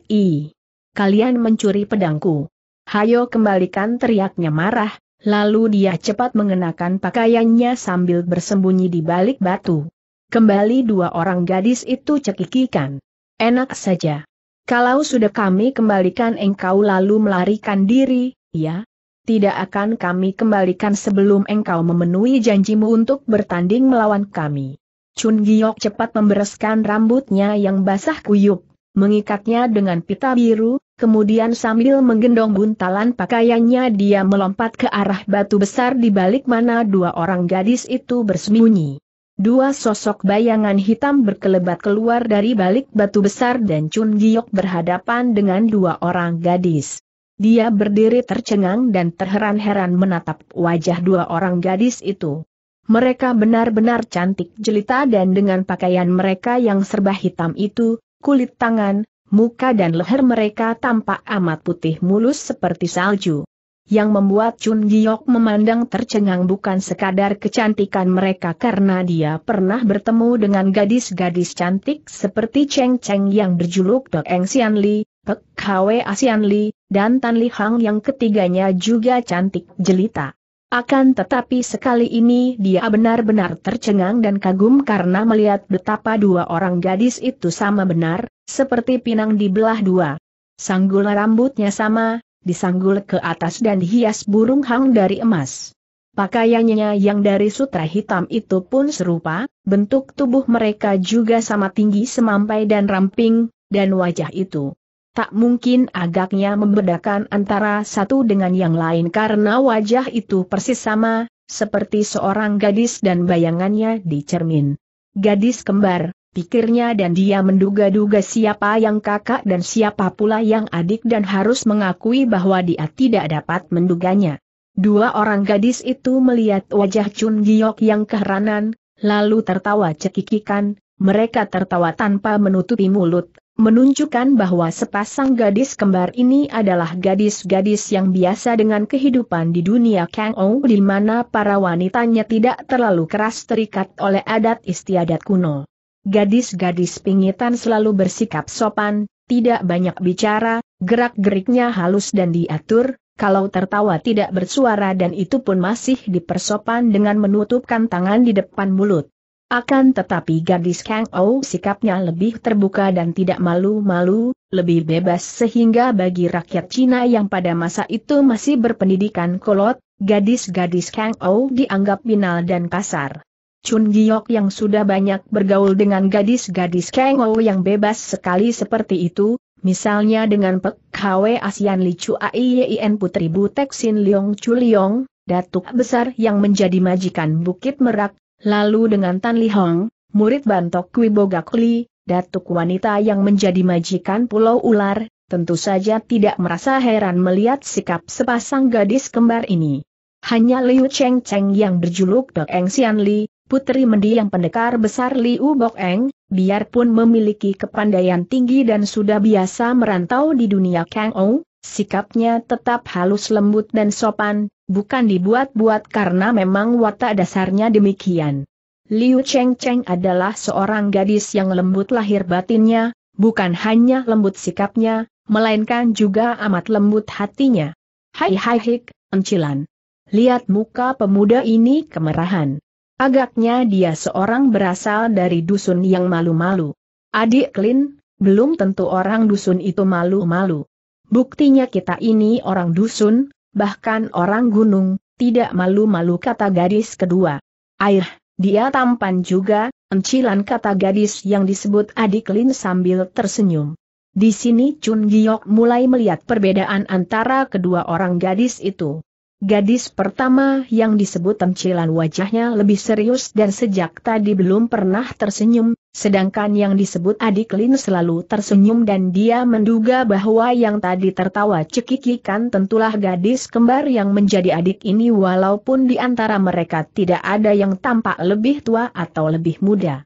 kalian mencuri pedangku. Hayo kembalikan teriaknya marah, lalu dia cepat mengenakan pakaiannya sambil bersembunyi di balik batu. Kembali dua orang gadis itu cekikikan. Enak saja. Kalau sudah kami kembalikan engkau lalu melarikan diri, ya? Tidak akan kami kembalikan sebelum engkau memenuhi janjimu untuk bertanding melawan kami. Chun Giok cepat membereskan rambutnya yang basah kuyup mengikatnya dengan pita biru, kemudian sambil menggendong buntalan pakaiannya dia melompat ke arah batu besar di balik mana dua orang gadis itu bersembunyi. Dua sosok bayangan hitam berkelebat keluar dari balik batu besar dan Chun Giok berhadapan dengan dua orang gadis. Dia berdiri tercengang dan terheran-heran menatap wajah dua orang gadis itu. Mereka benar-benar cantik jelita dan dengan pakaian mereka yang serba hitam itu, kulit tangan, muka dan leher mereka tampak amat putih mulus seperti salju. Yang membuat Chun Giok memandang tercengang bukan sekadar kecantikan mereka karena dia pernah bertemu dengan gadis-gadis cantik seperti Cheng Cheng yang berjuluk Dok Eng Xian Li, Pek Hwe Asian Li, dan Tan Li Hang yang ketiganya juga cantik jelita. Akan tetapi sekali ini dia benar-benar tercengang dan kagum karena melihat betapa dua orang gadis itu sama benar, seperti pinang di belah dua. Sanggul rambutnya sama, disanggul ke atas dan dihias burung hang dari emas. Pakaiannya yang dari sutra hitam itu pun serupa, bentuk tubuh mereka juga sama tinggi semampai dan ramping, dan wajah itu Tak mungkin agaknya membedakan antara satu dengan yang lain karena wajah itu persis sama, seperti seorang gadis dan bayangannya di cermin. Gadis kembar, pikirnya dan dia menduga-duga siapa yang kakak dan siapa pula yang adik dan harus mengakui bahwa dia tidak dapat menduganya. Dua orang gadis itu melihat wajah Chun Giok yang keheranan, lalu tertawa cekikikan, mereka tertawa tanpa menutupi mulut, menunjukkan bahwa sepasang gadis kembar ini adalah gadis-gadis yang biasa dengan kehidupan di dunia Kang Ong di mana para wanitanya tidak terlalu keras terikat oleh adat istiadat kuno. Gadis-gadis pingitan selalu bersikap sopan, tidak banyak bicara, gerak-geriknya halus dan diatur, kalau tertawa tidak bersuara dan itu pun masih dipersopan dengan menutupkan tangan di depan mulut. Akan tetapi gadis Kang O sikapnya lebih terbuka dan tidak malu-malu, lebih bebas sehingga bagi rakyat Cina yang pada masa itu masih berpendidikan kolot, gadis-gadis Kang O dianggap binal dan kasar. Chun Giok yang sudah banyak bergaul dengan gadis-gadis O yang bebas sekali seperti itu, misalnya dengan Pek Hwe Asian Li Chu Aiyen Putri Butek Sin Leong Chu Leong, Datuk Besar yang menjadi majikan Bukit Merak, Lalu dengan Tan Li Hong, murid Bantok Kui Bogak datuk wanita yang menjadi majikan Pulau Ular, tentu saja tidak merasa heran melihat sikap sepasang gadis kembar ini. Hanya Liu Cheng Cheng yang berjuluk Dok Eng Xian Li, putri mendiang pendekar besar Liu Bok Eng, biarpun memiliki kepandaian tinggi dan sudah biasa merantau di dunia Kang Ou, sikapnya tetap halus lembut dan sopan, bukan dibuat-buat karena memang watak dasarnya demikian. Liu Cheng Cheng adalah seorang gadis yang lembut lahir batinnya, bukan hanya lembut sikapnya, melainkan juga amat lembut hatinya. Hai hai hik, encilan. Lihat muka pemuda ini kemerahan. Agaknya dia seorang berasal dari dusun yang malu-malu. Adik Lin, belum tentu orang dusun itu malu-malu. Buktinya kita ini orang dusun, bahkan orang gunung, tidak malu-malu kata gadis kedua. Air, dia tampan juga, encilan kata gadis yang disebut adik Lin sambil tersenyum. Di sini Chun Giok mulai melihat perbedaan antara kedua orang gadis itu. Gadis pertama yang disebut encilan, wajahnya lebih serius dan sejak tadi belum pernah tersenyum, Sedangkan yang disebut adik Lin selalu tersenyum dan dia menduga bahwa yang tadi tertawa cekikikan tentulah gadis kembar yang menjadi adik ini walaupun di antara mereka tidak ada yang tampak lebih tua atau lebih muda.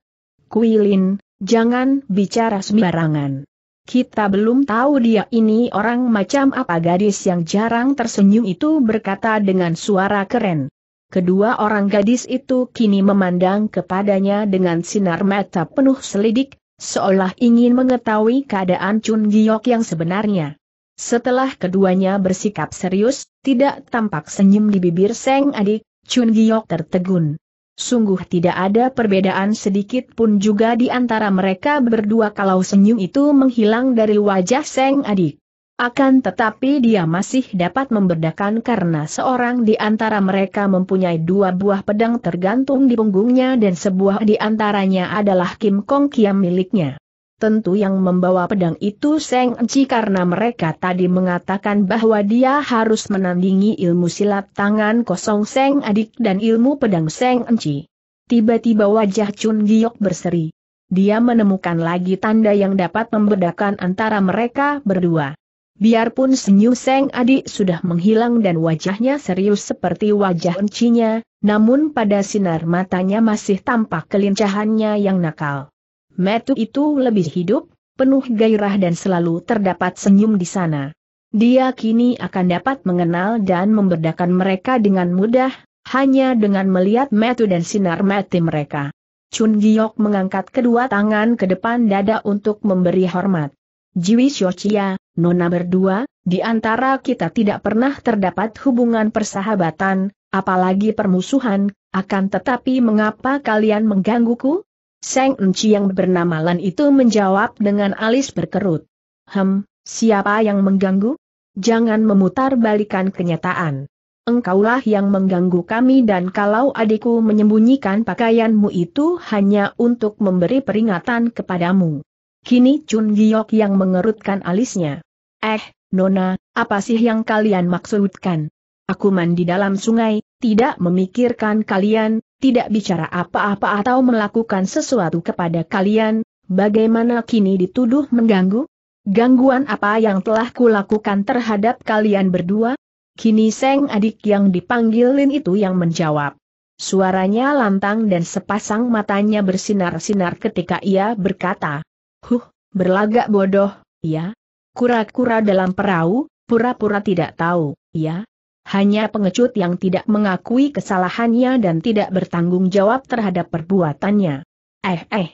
Kui Lin, jangan bicara sembarangan. Kita belum tahu dia ini orang macam apa gadis yang jarang tersenyum itu berkata dengan suara keren. Kedua orang gadis itu kini memandang kepadanya dengan sinar mata penuh selidik, seolah ingin mengetahui keadaan Chun Giok yang sebenarnya. Setelah keduanya bersikap serius, tidak tampak senyum di bibir Seng adik, Chun Giok tertegun. Sungguh tidak ada perbedaan sedikit pun juga di antara mereka berdua kalau senyum itu menghilang dari wajah Seng Adik. Akan tetapi dia masih dapat membedakan karena seorang di antara mereka mempunyai dua buah pedang tergantung di punggungnya dan sebuah di antaranya adalah Kim Kong Kiam miliknya. Tentu yang membawa pedang itu Seng Ji karena mereka tadi mengatakan bahwa dia harus menandingi ilmu silat tangan kosong Seng Adik dan ilmu pedang Seng Ji. Tiba-tiba wajah Chun Giok berseri. Dia menemukan lagi tanda yang dapat membedakan antara mereka berdua. Biarpun senyum Seng adik sudah menghilang dan wajahnya serius seperti wajah encinya, namun pada sinar matanya masih tampak kelincahannya yang nakal. Metu itu lebih hidup, penuh gairah dan selalu terdapat senyum di sana. Dia kini akan dapat mengenal dan memberdakan mereka dengan mudah, hanya dengan melihat metu dan sinar mati mereka. Chun Giok mengangkat kedua tangan ke depan dada untuk memberi hormat. Jiwi Xiaochia, Nona berdua, di antara kita tidak pernah terdapat hubungan persahabatan, apalagi permusuhan, akan tetapi mengapa kalian menggangguku? Seng Enci yang bernama Lan itu menjawab dengan alis berkerut. Hem, siapa yang mengganggu? Jangan memutar balikan kenyataan. Engkaulah yang mengganggu kami dan kalau adikku menyembunyikan pakaianmu itu hanya untuk memberi peringatan kepadamu. Kini Chun Giok yang mengerutkan alisnya. Eh, Nona, apa sih yang kalian maksudkan? Aku mandi dalam sungai, tidak memikirkan kalian, tidak bicara apa-apa atau melakukan sesuatu kepada kalian, bagaimana kini dituduh mengganggu? Gangguan apa yang telah kulakukan terhadap kalian berdua? Kini Seng adik yang dipanggilin itu yang menjawab. Suaranya lantang dan sepasang matanya bersinar-sinar ketika ia berkata, Huh, berlagak bodoh, ya, Kura-kura dalam perahu, pura-pura tidak tahu, ya? Hanya pengecut yang tidak mengakui kesalahannya dan tidak bertanggung jawab terhadap perbuatannya. Eh eh.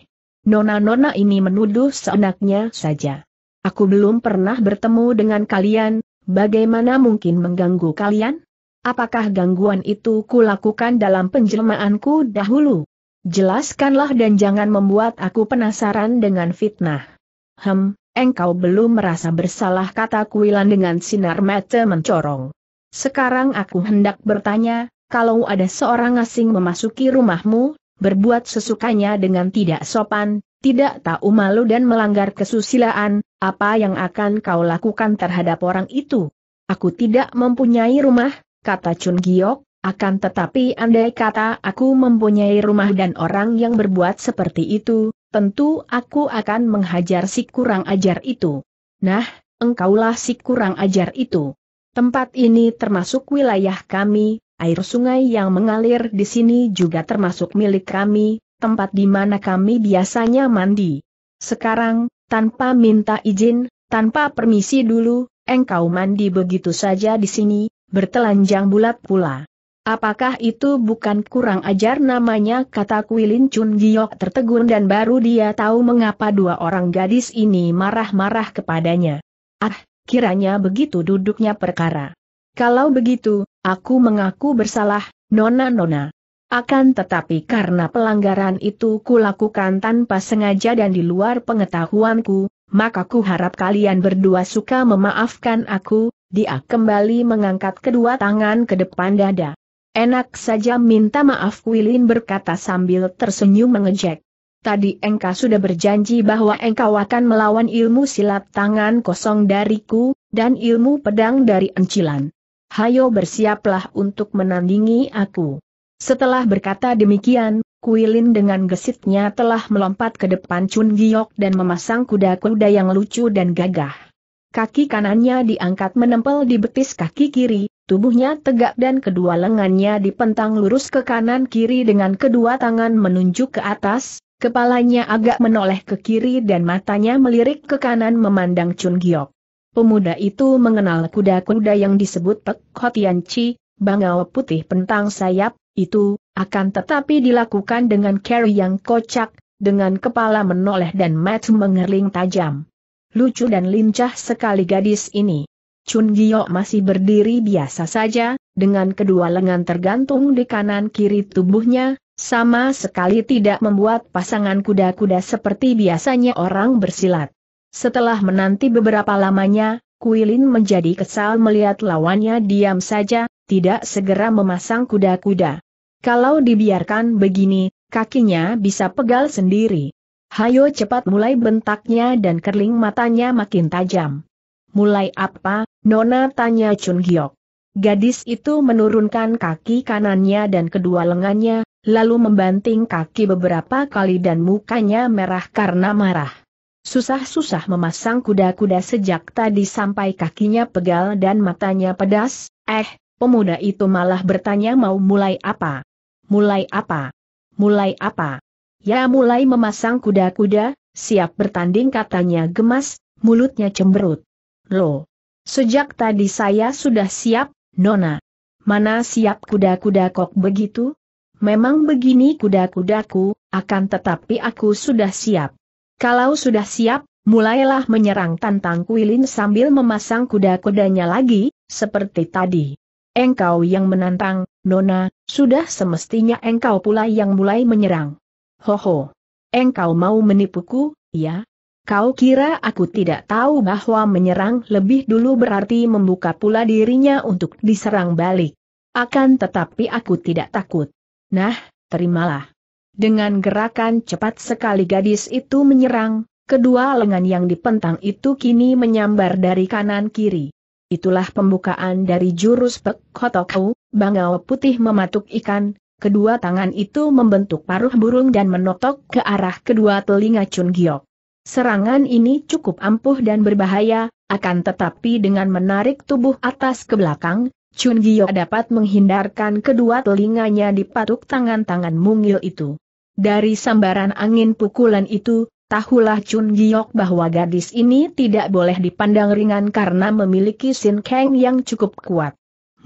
Nona-nona ini menuduh seenaknya saja. Aku belum pernah bertemu dengan kalian, bagaimana mungkin mengganggu kalian? Apakah gangguan itu kulakukan dalam penjelmaanku dahulu? Jelaskanlah dan jangan membuat aku penasaran dengan fitnah. Hem, Engkau belum merasa bersalah kata Kuilan dengan sinar mata mencorong. Sekarang aku hendak bertanya, kalau ada seorang asing memasuki rumahmu, berbuat sesukanya dengan tidak sopan, tidak tahu malu dan melanggar kesusilaan, apa yang akan kau lakukan terhadap orang itu? Aku tidak mempunyai rumah, kata Chun Giok, akan tetapi andai kata aku mempunyai rumah dan orang yang berbuat seperti itu, tentu aku akan menghajar si kurang ajar itu. Nah, engkaulah si kurang ajar itu. Tempat ini termasuk wilayah kami, air sungai yang mengalir di sini juga termasuk milik kami, tempat di mana kami biasanya mandi. Sekarang, tanpa minta izin, tanpa permisi dulu, engkau mandi begitu saja di sini, bertelanjang bulat pula. Apakah itu bukan kurang ajar namanya kata Kuilin Chun Giok tertegun dan baru dia tahu mengapa dua orang gadis ini marah-marah kepadanya. Ah, kiranya begitu duduknya perkara. Kalau begitu, aku mengaku bersalah, nona-nona. Akan tetapi karena pelanggaran itu kulakukan tanpa sengaja dan di luar pengetahuanku, maka ku harap kalian berdua suka memaafkan aku, dia kembali mengangkat kedua tangan ke depan dada. Enak saja minta maaf Wilin berkata sambil tersenyum mengejek. Tadi engkau sudah berjanji bahwa engkau akan melawan ilmu silat tangan kosong dariku, dan ilmu pedang dari encilan. Hayo bersiaplah untuk menandingi aku. Setelah berkata demikian, Kuilin dengan gesitnya telah melompat ke depan Chun Giok dan memasang kuda-kuda yang lucu dan gagah. Kaki kanannya diangkat menempel di betis kaki kiri, Tubuhnya tegak dan kedua lengannya dipentang lurus ke kanan kiri dengan kedua tangan menunjuk ke atas, kepalanya agak menoleh ke kiri dan matanya melirik ke kanan memandang Chun Giok. Pemuda itu mengenal kuda-kuda yang disebut Pek Hotian Chi, bangau putih pentang sayap, itu, akan tetapi dilakukan dengan carry yang kocak, dengan kepala menoleh dan mata mengerling tajam. Lucu dan lincah sekali gadis ini. Chun Giok masih berdiri biasa saja, dengan kedua lengan tergantung di kanan-kiri tubuhnya, sama sekali tidak membuat pasangan kuda-kuda seperti biasanya orang bersilat. Setelah menanti beberapa lamanya, Kuilin menjadi kesal melihat lawannya diam saja, tidak segera memasang kuda-kuda. Kalau dibiarkan begini, kakinya bisa pegal sendiri. Hayo cepat mulai bentaknya dan kerling matanya makin tajam. Mulai apa, Nona tanya Chun Hyok. Gadis itu menurunkan kaki kanannya dan kedua lengannya, lalu membanting kaki beberapa kali dan mukanya merah karena marah. Susah-susah memasang kuda-kuda sejak tadi sampai kakinya pegal dan matanya pedas, eh, pemuda itu malah bertanya mau mulai apa? Mulai apa? Mulai apa? Ya mulai memasang kuda-kuda, siap bertanding katanya gemas, mulutnya cemberut. Loh, Sejak tadi saya sudah siap, Nona. Mana siap kuda-kuda kok begitu? Memang begini kuda-kudaku, akan tetapi aku sudah siap. Kalau sudah siap, mulailah menyerang tantang Kuilin sambil memasang kuda-kudanya lagi, seperti tadi. Engkau yang menantang, Nona, sudah semestinya engkau pula yang mulai menyerang. Hoho. Engkau mau menipuku, ya? Kau kira aku tidak tahu bahwa menyerang lebih dulu berarti membuka pula dirinya untuk diserang balik. Akan tetapi aku tidak takut. Nah, terimalah. Dengan gerakan cepat sekali gadis itu menyerang, kedua lengan yang dipentang itu kini menyambar dari kanan kiri. Itulah pembukaan dari jurus Pek Kotoku, bangau putih mematuk ikan, kedua tangan itu membentuk paruh burung dan menotok ke arah kedua telinga Chun Giok. Serangan ini cukup ampuh dan berbahaya, akan tetapi dengan menarik tubuh atas ke belakang, Chun Giyo dapat menghindarkan kedua telinganya di patuk tangan-tangan mungil itu. Dari sambaran angin pukulan itu, tahulah Chun Giok bahwa gadis ini tidak boleh dipandang ringan karena memiliki Sin Kang yang cukup kuat.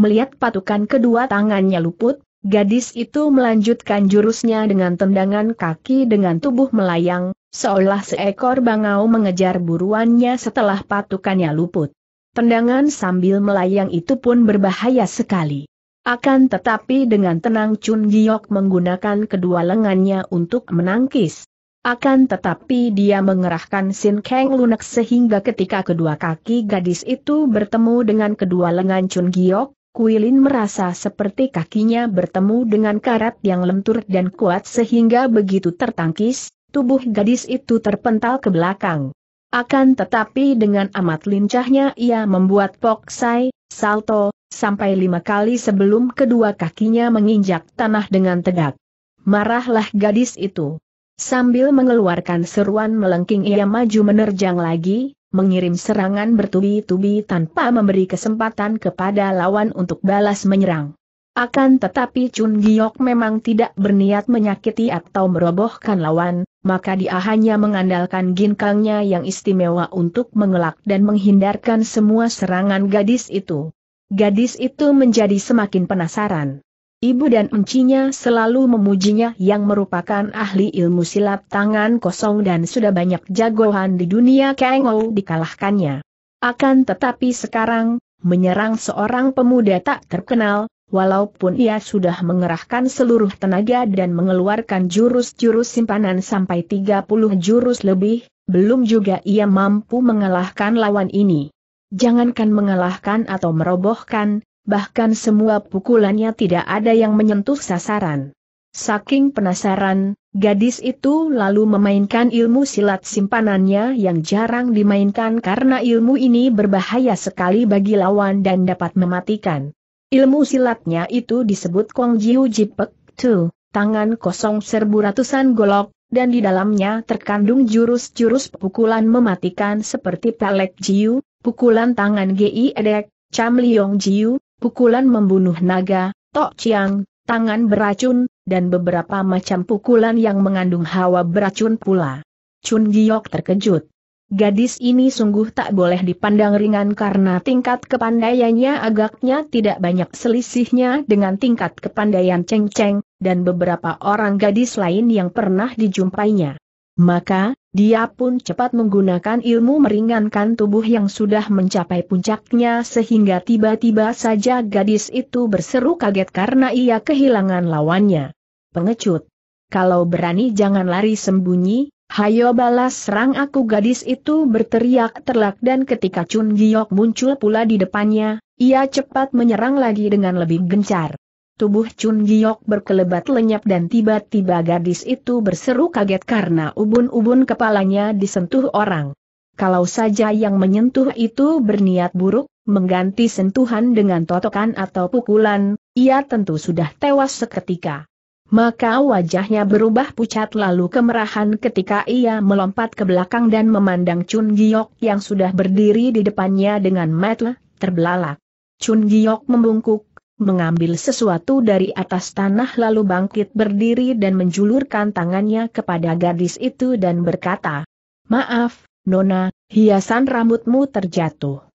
Melihat patukan kedua tangannya luput, gadis itu melanjutkan jurusnya dengan tendangan kaki dengan tubuh melayang, seolah seekor bangau mengejar buruannya setelah patukannya luput. Tendangan sambil melayang itu pun berbahaya sekali. Akan tetapi dengan tenang Chun Giok menggunakan kedua lengannya untuk menangkis. Akan tetapi dia mengerahkan Sin Kang lunak sehingga ketika kedua kaki gadis itu bertemu dengan kedua lengan Chun Giok, Kuilin merasa seperti kakinya bertemu dengan karat yang lentur dan kuat sehingga begitu tertangkis, tubuh gadis itu terpental ke belakang. Akan tetapi dengan amat lincahnya ia membuat poksai, salto, sampai lima kali sebelum kedua kakinya menginjak tanah dengan tegak. Marahlah gadis itu. Sambil mengeluarkan seruan melengking ia maju menerjang lagi, mengirim serangan bertubi-tubi tanpa memberi kesempatan kepada lawan untuk balas menyerang. Akan tetapi Chun Giok memang tidak berniat menyakiti atau merobohkan lawan, maka dia hanya mengandalkan ginkangnya yang istimewa untuk mengelak dan menghindarkan semua serangan gadis itu. Gadis itu menjadi semakin penasaran. Ibu dan encinya selalu memujinya yang merupakan ahli ilmu silat tangan kosong dan sudah banyak jagoan di dunia Kengou dikalahkannya. Akan tetapi sekarang, menyerang seorang pemuda tak terkenal, Walaupun ia sudah mengerahkan seluruh tenaga dan mengeluarkan jurus-jurus simpanan sampai 30 jurus lebih, belum juga ia mampu mengalahkan lawan ini. Jangankan mengalahkan atau merobohkan, bahkan semua pukulannya tidak ada yang menyentuh sasaran. Saking penasaran, gadis itu lalu memainkan ilmu silat simpanannya yang jarang dimainkan karena ilmu ini berbahaya sekali bagi lawan dan dapat mematikan. Ilmu silatnya itu disebut Kong Jiu Jipek Tu, tangan kosong serbu ratusan golok, dan di dalamnya terkandung jurus-jurus pukulan mematikan seperti pelek Jiu, pukulan tangan Gi Edek, Cham Liong Jiu, pukulan membunuh naga, Tok Chiang, tangan beracun, dan beberapa macam pukulan yang mengandung hawa beracun pula. Chun Giok terkejut. Gadis ini sungguh tak boleh dipandang ringan karena tingkat kepandaiannya agaknya tidak banyak selisihnya dengan tingkat kepandaian Cheng Cheng, dan beberapa orang gadis lain yang pernah dijumpainya. Maka, dia pun cepat menggunakan ilmu meringankan tubuh yang sudah mencapai puncaknya sehingga tiba-tiba saja gadis itu berseru kaget karena ia kehilangan lawannya. Pengecut. Kalau berani jangan lari sembunyi, Hayo balas serang aku gadis itu berteriak terlak dan ketika Chun Giok muncul pula di depannya, ia cepat menyerang lagi dengan lebih gencar. Tubuh Chun Giok berkelebat lenyap dan tiba-tiba gadis itu berseru kaget karena ubun-ubun kepalanya disentuh orang. Kalau saja yang menyentuh itu berniat buruk, mengganti sentuhan dengan totokan atau pukulan, ia tentu sudah tewas seketika. Maka wajahnya berubah pucat lalu kemerahan ketika ia melompat ke belakang dan memandang Chun Giok yang sudah berdiri di depannya dengan mata terbelalak. Chun Giok membungkuk, mengambil sesuatu dari atas tanah lalu bangkit berdiri dan menjulurkan tangannya kepada gadis itu dan berkata, Maaf, Nona, hiasan rambutmu terjatuh.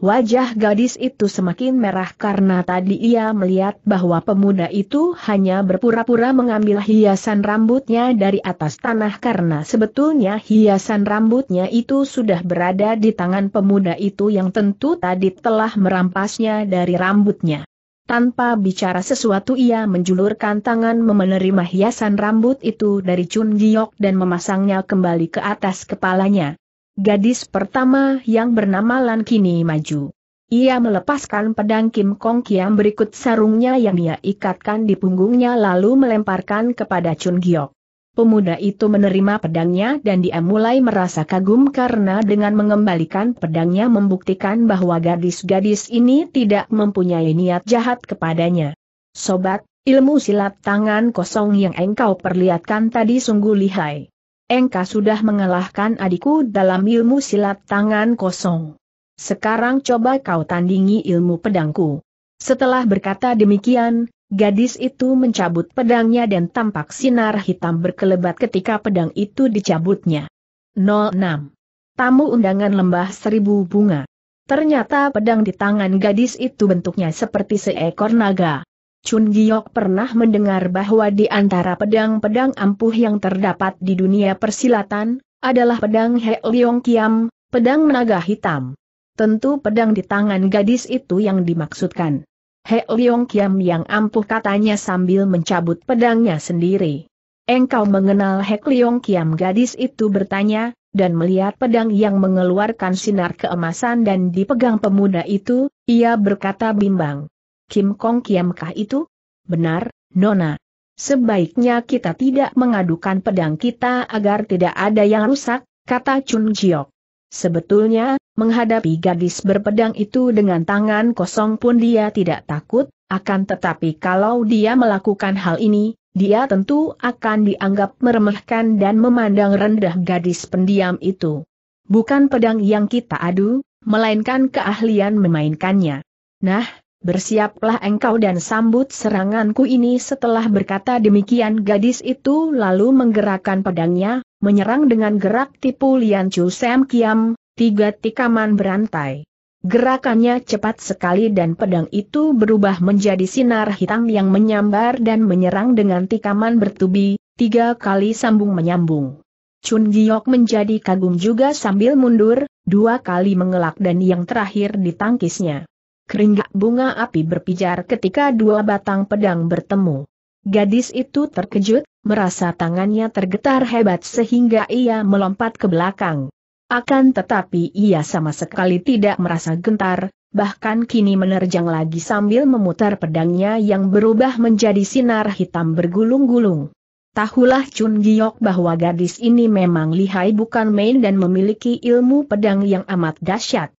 Wajah gadis itu semakin merah karena tadi ia melihat bahwa pemuda itu hanya berpura-pura mengambil hiasan rambutnya dari atas tanah karena sebetulnya hiasan rambutnya itu sudah berada di tangan pemuda itu yang tentu tadi telah merampasnya dari rambutnya. Tanpa bicara sesuatu ia menjulurkan tangan menerima hiasan rambut itu dari Chun Giok dan memasangnya kembali ke atas kepalanya. Gadis pertama yang bernama Lan kini maju. Ia melepaskan pedang Kim Kong Kiam berikut sarungnya yang ia ikatkan di punggungnya lalu melemparkan kepada Chun Giok. Pemuda itu menerima pedangnya dan dia mulai merasa kagum karena dengan mengembalikan pedangnya membuktikan bahwa gadis-gadis ini tidak mempunyai niat jahat kepadanya. Sobat, ilmu silat tangan kosong yang engkau perlihatkan tadi sungguh lihai engkau sudah mengalahkan adikku dalam ilmu silat tangan kosong. Sekarang coba kau tandingi ilmu pedangku. Setelah berkata demikian, gadis itu mencabut pedangnya dan tampak sinar hitam berkelebat ketika pedang itu dicabutnya. 06. Tamu undangan lembah seribu bunga. Ternyata pedang di tangan gadis itu bentuknya seperti seekor naga. Chun Giok pernah mendengar bahwa di antara pedang-pedang ampuh yang terdapat di dunia persilatan, adalah pedang He Leong Kiam, pedang naga hitam. Tentu pedang di tangan gadis itu yang dimaksudkan. He Leong Kiam yang ampuh katanya sambil mencabut pedangnya sendiri. Engkau mengenal He Leong Kiam gadis itu bertanya, dan melihat pedang yang mengeluarkan sinar keemasan dan dipegang pemuda itu, ia berkata bimbang. Kim Kong Kiamkah itu? Benar, Nona. Sebaiknya kita tidak mengadukan pedang kita agar tidak ada yang rusak, kata Chun Jiok. Sebetulnya, menghadapi gadis berpedang itu dengan tangan kosong pun dia tidak takut, akan tetapi kalau dia melakukan hal ini, dia tentu akan dianggap meremehkan dan memandang rendah gadis pendiam itu. Bukan pedang yang kita adu, melainkan keahlian memainkannya. Nah, Bersiaplah engkau dan sambut seranganku ini setelah berkata demikian gadis itu lalu menggerakkan pedangnya, menyerang dengan gerak tipu Lian Chu Sam Kiam, tiga tikaman berantai. Gerakannya cepat sekali dan pedang itu berubah menjadi sinar hitam yang menyambar dan menyerang dengan tikaman bertubi, tiga kali sambung menyambung. Chun Giok menjadi kagum juga sambil mundur, dua kali mengelak dan yang terakhir ditangkisnya. Keringat bunga api berpijar ketika dua batang pedang bertemu. Gadis itu terkejut, merasa tangannya tergetar hebat sehingga ia melompat ke belakang. Akan tetapi ia sama sekali tidak merasa gentar, bahkan kini menerjang lagi sambil memutar pedangnya yang berubah menjadi sinar hitam bergulung-gulung. Tahulah Chun Giok bahwa gadis ini memang lihai bukan main dan memiliki ilmu pedang yang amat dahsyat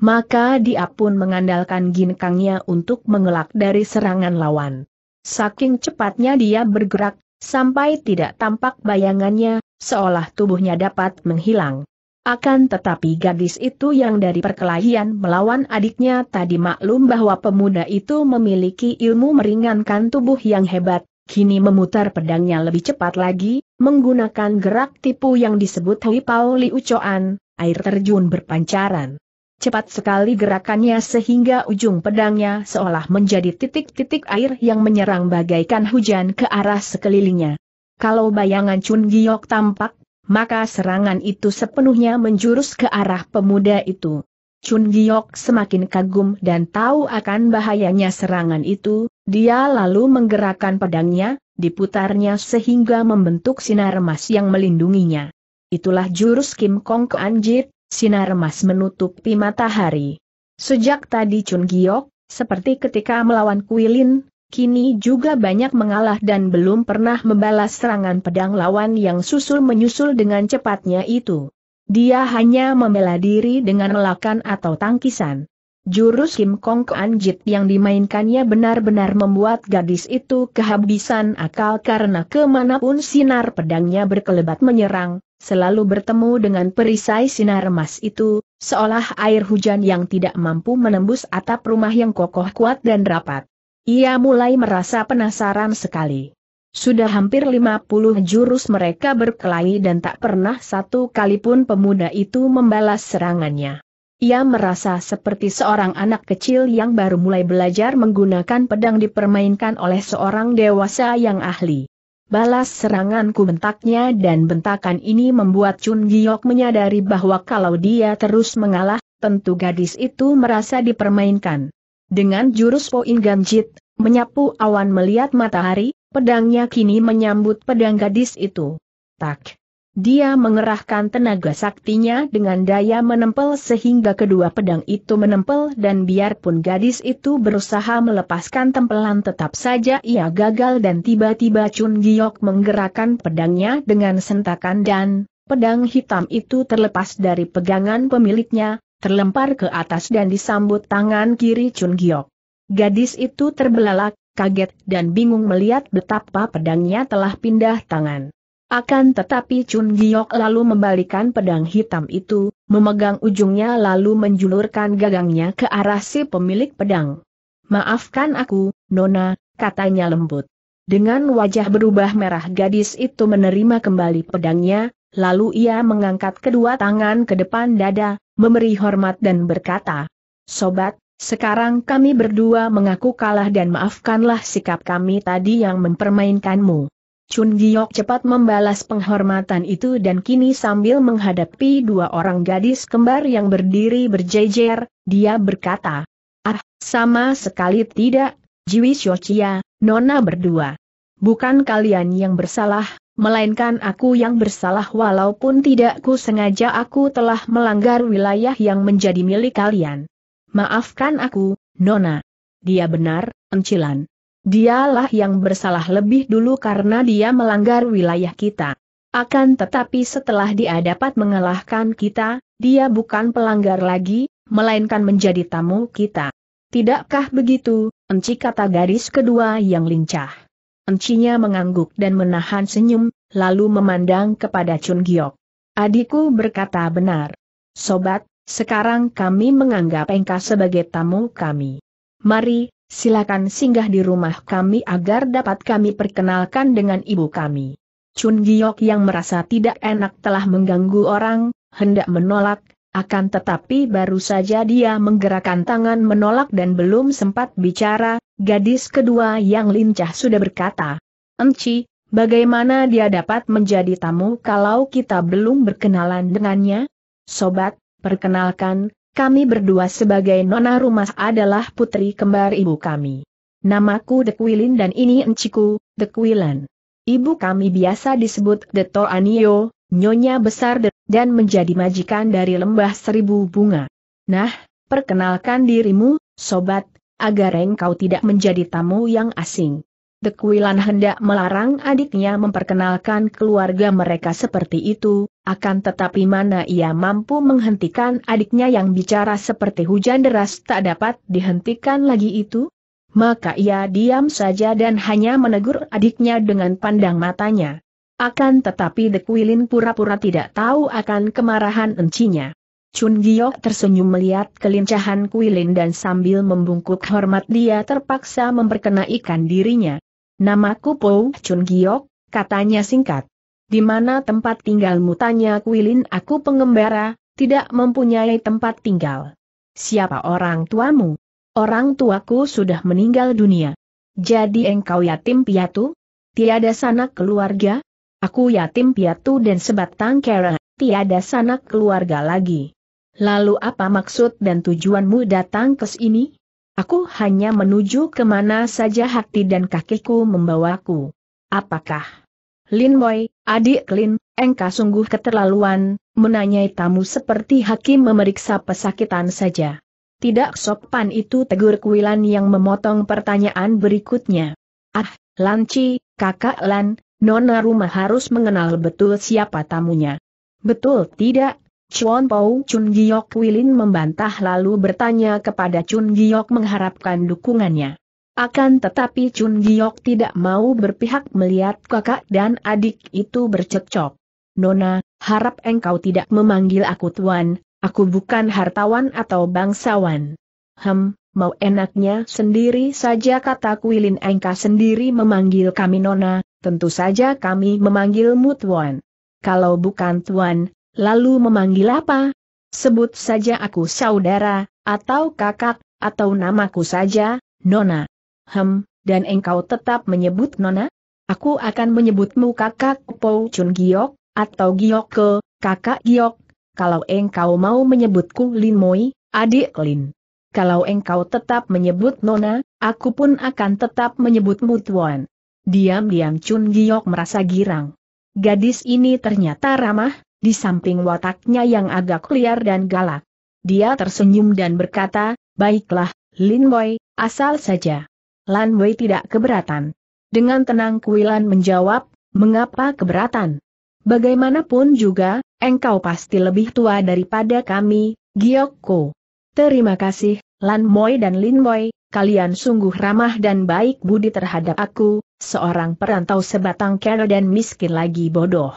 maka dia pun mengandalkan ginkangnya untuk mengelak dari serangan lawan. Saking cepatnya dia bergerak, sampai tidak tampak bayangannya, seolah tubuhnya dapat menghilang. Akan tetapi gadis itu yang dari perkelahian melawan adiknya tadi maklum bahwa pemuda itu memiliki ilmu meringankan tubuh yang hebat, kini memutar pedangnya lebih cepat lagi, menggunakan gerak tipu yang disebut Hui Pao li ucoan. air terjun berpancaran. Cepat sekali gerakannya sehingga ujung pedangnya seolah menjadi titik-titik air yang menyerang bagaikan hujan ke arah sekelilingnya. Kalau bayangan Chun Giok tampak, maka serangan itu sepenuhnya menjurus ke arah pemuda itu. Chun Giok semakin kagum dan tahu akan bahayanya serangan itu, dia lalu menggerakkan pedangnya, diputarnya sehingga membentuk sinar emas yang melindunginya. Itulah jurus Kim Kong Anjit, sinar emas menutupi matahari. Sejak tadi Chun Giok, seperti ketika melawan Kuilin, kini juga banyak mengalah dan belum pernah membalas serangan pedang lawan yang susul-menyusul dengan cepatnya itu. Dia hanya membela diri dengan lelakan atau tangkisan. Jurus Kim Kong Anjit yang dimainkannya benar-benar membuat gadis itu kehabisan akal karena kemanapun sinar pedangnya berkelebat menyerang, selalu bertemu dengan perisai sinar emas itu, seolah air hujan yang tidak mampu menembus atap rumah yang kokoh kuat dan rapat. Ia mulai merasa penasaran sekali. Sudah hampir 50 jurus mereka berkelahi dan tak pernah satu kali pun pemuda itu membalas serangannya. Ia merasa seperti seorang anak kecil yang baru mulai belajar menggunakan pedang dipermainkan oleh seorang dewasa yang ahli. Balas seranganku bentaknya dan bentakan ini membuat Chun Giok menyadari bahwa kalau dia terus mengalah, tentu gadis itu merasa dipermainkan. Dengan jurus Poin Ganjit, menyapu awan melihat matahari, pedangnya kini menyambut pedang gadis itu. Tak. Dia mengerahkan tenaga saktinya dengan daya menempel sehingga kedua pedang itu menempel dan biarpun gadis itu berusaha melepaskan tempelan tetap saja ia gagal dan tiba-tiba Chun Giok menggerakkan pedangnya dengan sentakan dan pedang hitam itu terlepas dari pegangan pemiliknya, terlempar ke atas dan disambut tangan kiri Chun Giok. Gadis itu terbelalak, kaget dan bingung melihat betapa pedangnya telah pindah tangan. Akan tetapi Chun Giok lalu membalikan pedang hitam itu, memegang ujungnya lalu menjulurkan gagangnya ke arah si pemilik pedang. Maafkan aku, Nona, katanya lembut. Dengan wajah berubah merah gadis itu menerima kembali pedangnya, lalu ia mengangkat kedua tangan ke depan dada, memberi hormat dan berkata, Sobat, sekarang kami berdua mengaku kalah dan maafkanlah sikap kami tadi yang mempermainkanmu. Chun Giok cepat membalas penghormatan itu dan kini sambil menghadapi dua orang gadis kembar yang berdiri berjejer, dia berkata, Ah, sama sekali tidak, Jiwi Shochia, Nona berdua. Bukan kalian yang bersalah, melainkan aku yang bersalah walaupun tidak ku sengaja aku telah melanggar wilayah yang menjadi milik kalian. Maafkan aku, Nona. Dia benar, encilan. Dialah yang bersalah lebih dulu karena dia melanggar wilayah kita. Akan tetapi setelah dia dapat mengalahkan kita, dia bukan pelanggar lagi, melainkan menjadi tamu kita. Tidakkah begitu, enci kata garis kedua yang lincah. Encinya mengangguk dan menahan senyum, lalu memandang kepada Chun Giok. Adikku berkata benar. Sobat, sekarang kami menganggap engkau sebagai tamu kami. Mari, silakan singgah di rumah kami agar dapat kami perkenalkan dengan ibu kami. Chun Giok yang merasa tidak enak telah mengganggu orang, hendak menolak, akan tetapi baru saja dia menggerakkan tangan menolak dan belum sempat bicara, gadis kedua yang lincah sudah berkata, Enci, bagaimana dia dapat menjadi tamu kalau kita belum berkenalan dengannya? Sobat, perkenalkan, kami berdua sebagai nona rumah adalah putri kembar ibu kami. Namaku Dekwilin dan ini enciku, Dekwilan. Ibu kami biasa disebut Deto Anio, nyonya besar de dan menjadi majikan dari lembah seribu bunga. Nah, perkenalkan dirimu, sobat, agar engkau tidak menjadi tamu yang asing. Kuilan hendak melarang adiknya memperkenalkan keluarga mereka seperti itu, akan tetapi mana ia mampu menghentikan adiknya yang bicara seperti hujan deras tak dapat dihentikan lagi itu? Maka ia diam saja dan hanya menegur adiknya dengan pandang matanya. Akan tetapi The Kuilin pura-pura tidak tahu akan kemarahan encinya. Chun Giok tersenyum melihat kelincahan Kuilin dan sambil membungkuk hormat dia terpaksa memperkenaikan dirinya. Namaku Po Chun Giok, katanya singkat. Di mana tempat tinggalmu tanya Kuilin aku pengembara, tidak mempunyai tempat tinggal. Siapa orang tuamu? Orang tuaku sudah meninggal dunia. Jadi engkau yatim piatu? Tiada sanak keluarga? Aku yatim piatu dan sebatang kera, tiada sanak keluarga lagi. Lalu apa maksud dan tujuanmu datang ke sini? Aku hanya menuju kemana saja hati dan kakiku membawaku. Apakah? Lin Boy, adik Lin, engkau sungguh keterlaluan, menanyai tamu seperti hakim memeriksa pesakitan saja. Tidak sopan itu tegur Kuilan yang memotong pertanyaan berikutnya. Ah, Lanci, kakak Lan, nona rumah harus mengenal betul siapa tamunya. Betul tidak, Chuan Pao Chun Giok Wilin membantah lalu bertanya kepada Chun Giok mengharapkan dukungannya. Akan tetapi Chun Giok tidak mau berpihak melihat kakak dan adik itu bercekcok. Nona, harap engkau tidak memanggil aku tuan, aku bukan hartawan atau bangsawan. Hem, mau enaknya sendiri saja kata Kuilin engkau sendiri memanggil kami Nona, tentu saja kami memanggilmu tuan. Kalau bukan tuan, Lalu memanggil apa? Sebut saja aku saudara, atau kakak, atau namaku saja, Nona. Hem, dan engkau tetap menyebut Nona? Aku akan menyebutmu kakak Po Chun Giok, atau Giok ke, kakak Giok, kalau engkau mau menyebutku Lin Moi, adik Lin. Kalau engkau tetap menyebut Nona, aku pun akan tetap menyebutmu Tuan. Diam-diam Chun Giok merasa girang. Gadis ini ternyata ramah, di samping wataknya yang agak liar dan galak. Dia tersenyum dan berkata, baiklah, Lin Wei, asal saja. Lan Wei tidak keberatan. Dengan tenang Kuilan menjawab, mengapa keberatan? Bagaimanapun juga, engkau pasti lebih tua daripada kami, Giokko. Terima kasih, Lan Moi dan Lin Moi, kalian sungguh ramah dan baik budi terhadap aku, seorang perantau sebatang kera dan miskin lagi bodoh.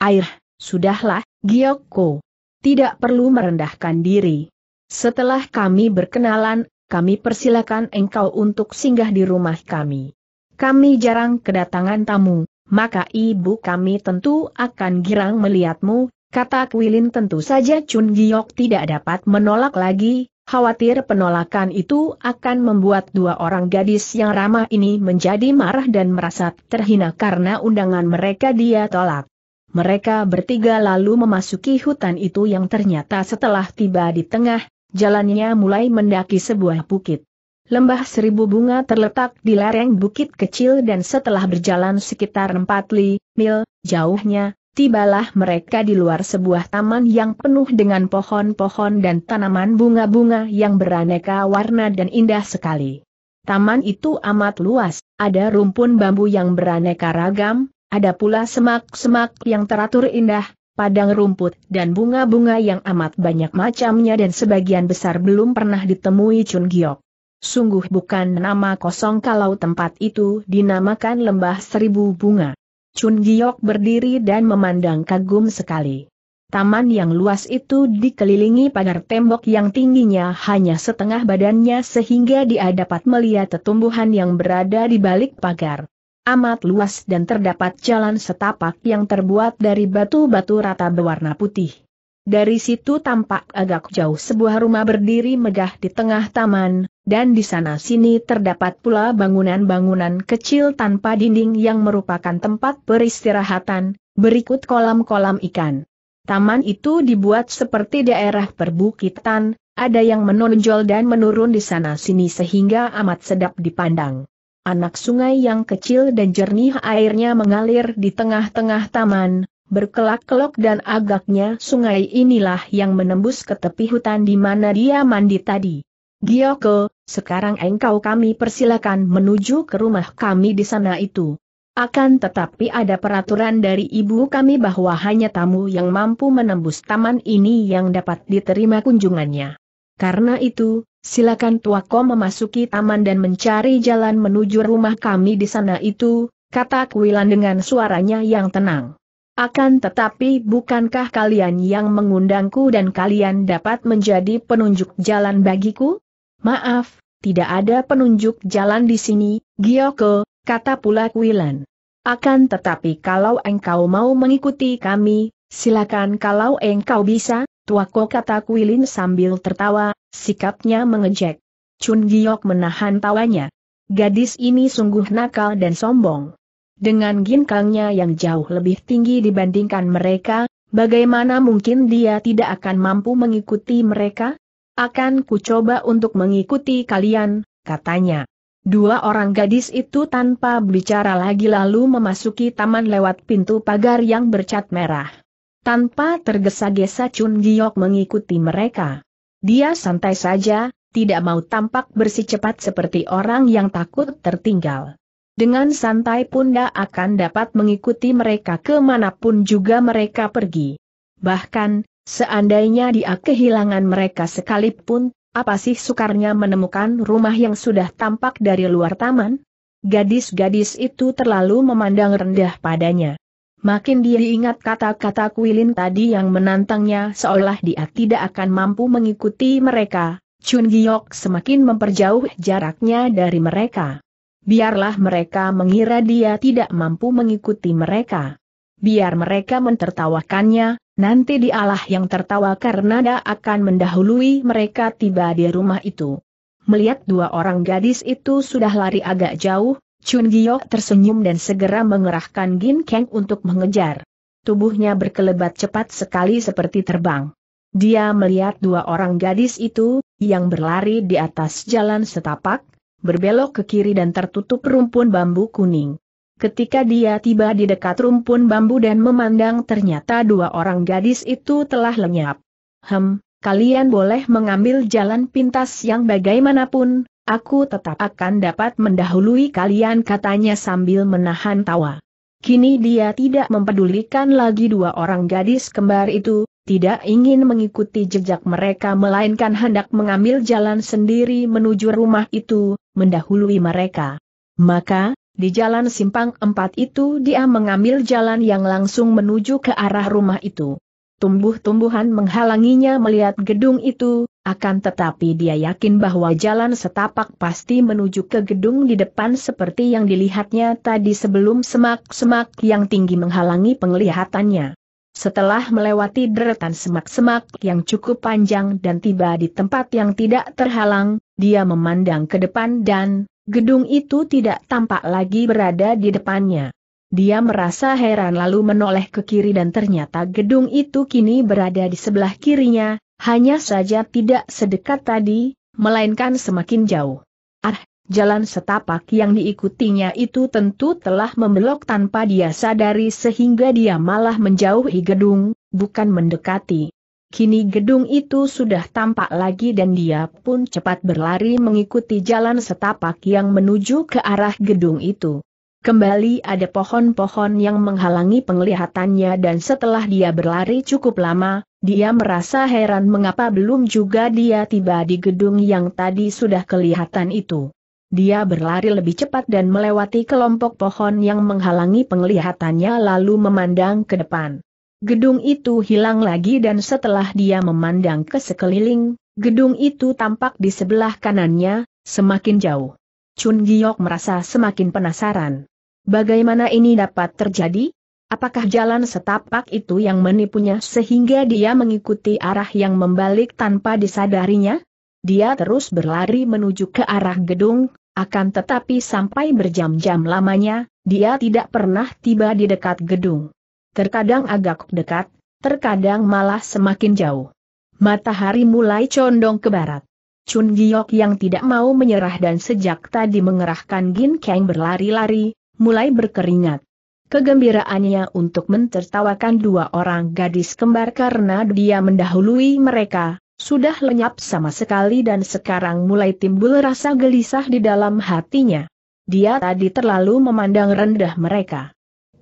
Air, Sudahlah, Giokko. Tidak perlu merendahkan diri. Setelah kami berkenalan, kami persilakan engkau untuk singgah di rumah kami. Kami jarang kedatangan tamu, maka ibu kami tentu akan girang melihatmu, kata Kuilin tentu saja Chun Giok tidak dapat menolak lagi, khawatir penolakan itu akan membuat dua orang gadis yang ramah ini menjadi marah dan merasa terhina karena undangan mereka dia tolak. Mereka bertiga lalu memasuki hutan itu yang ternyata setelah tiba di tengah, jalannya mulai mendaki sebuah bukit. Lembah seribu bunga terletak di lereng bukit kecil dan setelah berjalan sekitar empat li, mil, jauhnya, tibalah mereka di luar sebuah taman yang penuh dengan pohon-pohon dan tanaman bunga-bunga yang beraneka warna dan indah sekali. Taman itu amat luas, ada rumpun bambu yang beraneka ragam, ada pula semak-semak yang teratur indah, padang rumput dan bunga-bunga yang amat banyak macamnya dan sebagian besar belum pernah ditemui Chun Giok. Sungguh bukan nama kosong kalau tempat itu dinamakan lembah seribu bunga. Chun Giok berdiri dan memandang kagum sekali. Taman yang luas itu dikelilingi pagar tembok yang tingginya hanya setengah badannya sehingga dia dapat melihat tumbuhan yang berada di balik pagar amat luas dan terdapat jalan setapak yang terbuat dari batu-batu rata berwarna putih. Dari situ tampak agak jauh sebuah rumah berdiri megah di tengah taman, dan di sana sini terdapat pula bangunan-bangunan kecil tanpa dinding yang merupakan tempat peristirahatan, berikut kolam-kolam ikan. Taman itu dibuat seperti daerah perbukitan, ada yang menonjol dan menurun di sana sini sehingga amat sedap dipandang. Anak sungai yang kecil dan jernih airnya mengalir di tengah-tengah taman, berkelak-kelok dan agaknya sungai inilah yang menembus ke tepi hutan di mana dia mandi tadi. Gioko, sekarang engkau kami persilakan menuju ke rumah kami di sana itu. Akan tetapi ada peraturan dari ibu kami bahwa hanya tamu yang mampu menembus taman ini yang dapat diterima kunjungannya. Karena itu, Silakan tuako memasuki taman dan mencari jalan menuju rumah kami di sana itu, kata Kuilan dengan suaranya yang tenang. Akan tetapi bukankah kalian yang mengundangku dan kalian dapat menjadi penunjuk jalan bagiku? Maaf, tidak ada penunjuk jalan di sini, Gioko, kata pula Kuilan. Akan tetapi kalau engkau mau mengikuti kami, silakan kalau engkau bisa, Tuako kata Kuilin sambil tertawa, sikapnya mengejek. Chun Giok menahan tawanya. Gadis ini sungguh nakal dan sombong. Dengan ginkangnya yang jauh lebih tinggi dibandingkan mereka, bagaimana mungkin dia tidak akan mampu mengikuti mereka? Akan kucoba untuk mengikuti kalian, katanya. Dua orang gadis itu tanpa bicara lagi lalu memasuki taman lewat pintu pagar yang bercat merah. Tanpa tergesa-gesa Chun Giok mengikuti mereka. Dia santai saja, tidak mau tampak bersih cepat seperti orang yang takut tertinggal. Dengan santai pun dia akan dapat mengikuti mereka kemanapun juga mereka pergi. Bahkan, seandainya dia kehilangan mereka sekalipun, apa sih sukarnya menemukan rumah yang sudah tampak dari luar taman? Gadis-gadis itu terlalu memandang rendah padanya. Makin dia ingat kata-kata Kuilin tadi yang menantangnya seolah dia tidak akan mampu mengikuti mereka, Chun Giok semakin memperjauh jaraknya dari mereka. Biarlah mereka mengira dia tidak mampu mengikuti mereka. Biar mereka mentertawakannya, nanti dialah yang tertawa karena dia akan mendahului mereka tiba di rumah itu. Melihat dua orang gadis itu sudah lari agak jauh, Chun Giok tersenyum dan segera mengerahkan Gin Kang untuk mengejar. Tubuhnya berkelebat cepat sekali seperti terbang. Dia melihat dua orang gadis itu, yang berlari di atas jalan setapak, berbelok ke kiri dan tertutup rumpun bambu kuning. Ketika dia tiba di dekat rumpun bambu dan memandang ternyata dua orang gadis itu telah lenyap. Hem, kalian boleh mengambil jalan pintas yang bagaimanapun, Aku tetap akan dapat mendahului kalian katanya sambil menahan tawa. Kini dia tidak mempedulikan lagi dua orang gadis kembar itu, tidak ingin mengikuti jejak mereka melainkan hendak mengambil jalan sendiri menuju rumah itu, mendahului mereka. Maka, di jalan simpang empat itu dia mengambil jalan yang langsung menuju ke arah rumah itu. Tumbuh-tumbuhan menghalanginya melihat gedung itu, akan tetapi dia yakin bahwa jalan setapak pasti menuju ke gedung di depan seperti yang dilihatnya tadi sebelum semak-semak yang tinggi menghalangi penglihatannya. Setelah melewati deretan semak-semak yang cukup panjang dan tiba di tempat yang tidak terhalang, dia memandang ke depan dan gedung itu tidak tampak lagi berada di depannya. Dia merasa heran lalu menoleh ke kiri dan ternyata gedung itu kini berada di sebelah kirinya, hanya saja tidak sedekat tadi, melainkan semakin jauh. Ah, jalan setapak yang diikutinya itu tentu telah membelok tanpa dia sadari sehingga dia malah menjauhi gedung, bukan mendekati. Kini gedung itu sudah tampak lagi dan dia pun cepat berlari mengikuti jalan setapak yang menuju ke arah gedung itu. Kembali ada pohon-pohon yang menghalangi penglihatannya dan setelah dia berlari cukup lama, dia merasa heran mengapa belum juga dia tiba di gedung yang tadi sudah kelihatan itu. Dia berlari lebih cepat dan melewati kelompok pohon yang menghalangi penglihatannya lalu memandang ke depan. Gedung itu hilang lagi dan setelah dia memandang ke sekeliling, gedung itu tampak di sebelah kanannya, semakin jauh. Chun Giok merasa semakin penasaran. Bagaimana ini dapat terjadi? Apakah jalan setapak itu yang menipunya sehingga dia mengikuti arah yang membalik tanpa disadarinya? Dia terus berlari menuju ke arah gedung, akan tetapi sampai berjam-jam lamanya, dia tidak pernah tiba di dekat gedung. Terkadang agak dekat, terkadang malah semakin jauh. Matahari mulai condong ke barat. Chun Giok yang tidak mau menyerah dan sejak tadi mengerahkan Gin Kang berlari-lari, mulai berkeringat. Kegembiraannya untuk mentertawakan dua orang gadis kembar karena dia mendahului mereka, sudah lenyap sama sekali dan sekarang mulai timbul rasa gelisah di dalam hatinya. Dia tadi terlalu memandang rendah mereka.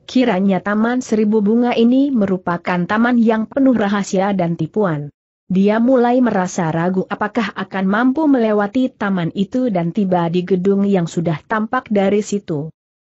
Kiranya Taman Seribu Bunga ini merupakan taman yang penuh rahasia dan tipuan. Dia mulai merasa ragu apakah akan mampu melewati taman itu dan tiba di gedung yang sudah tampak dari situ.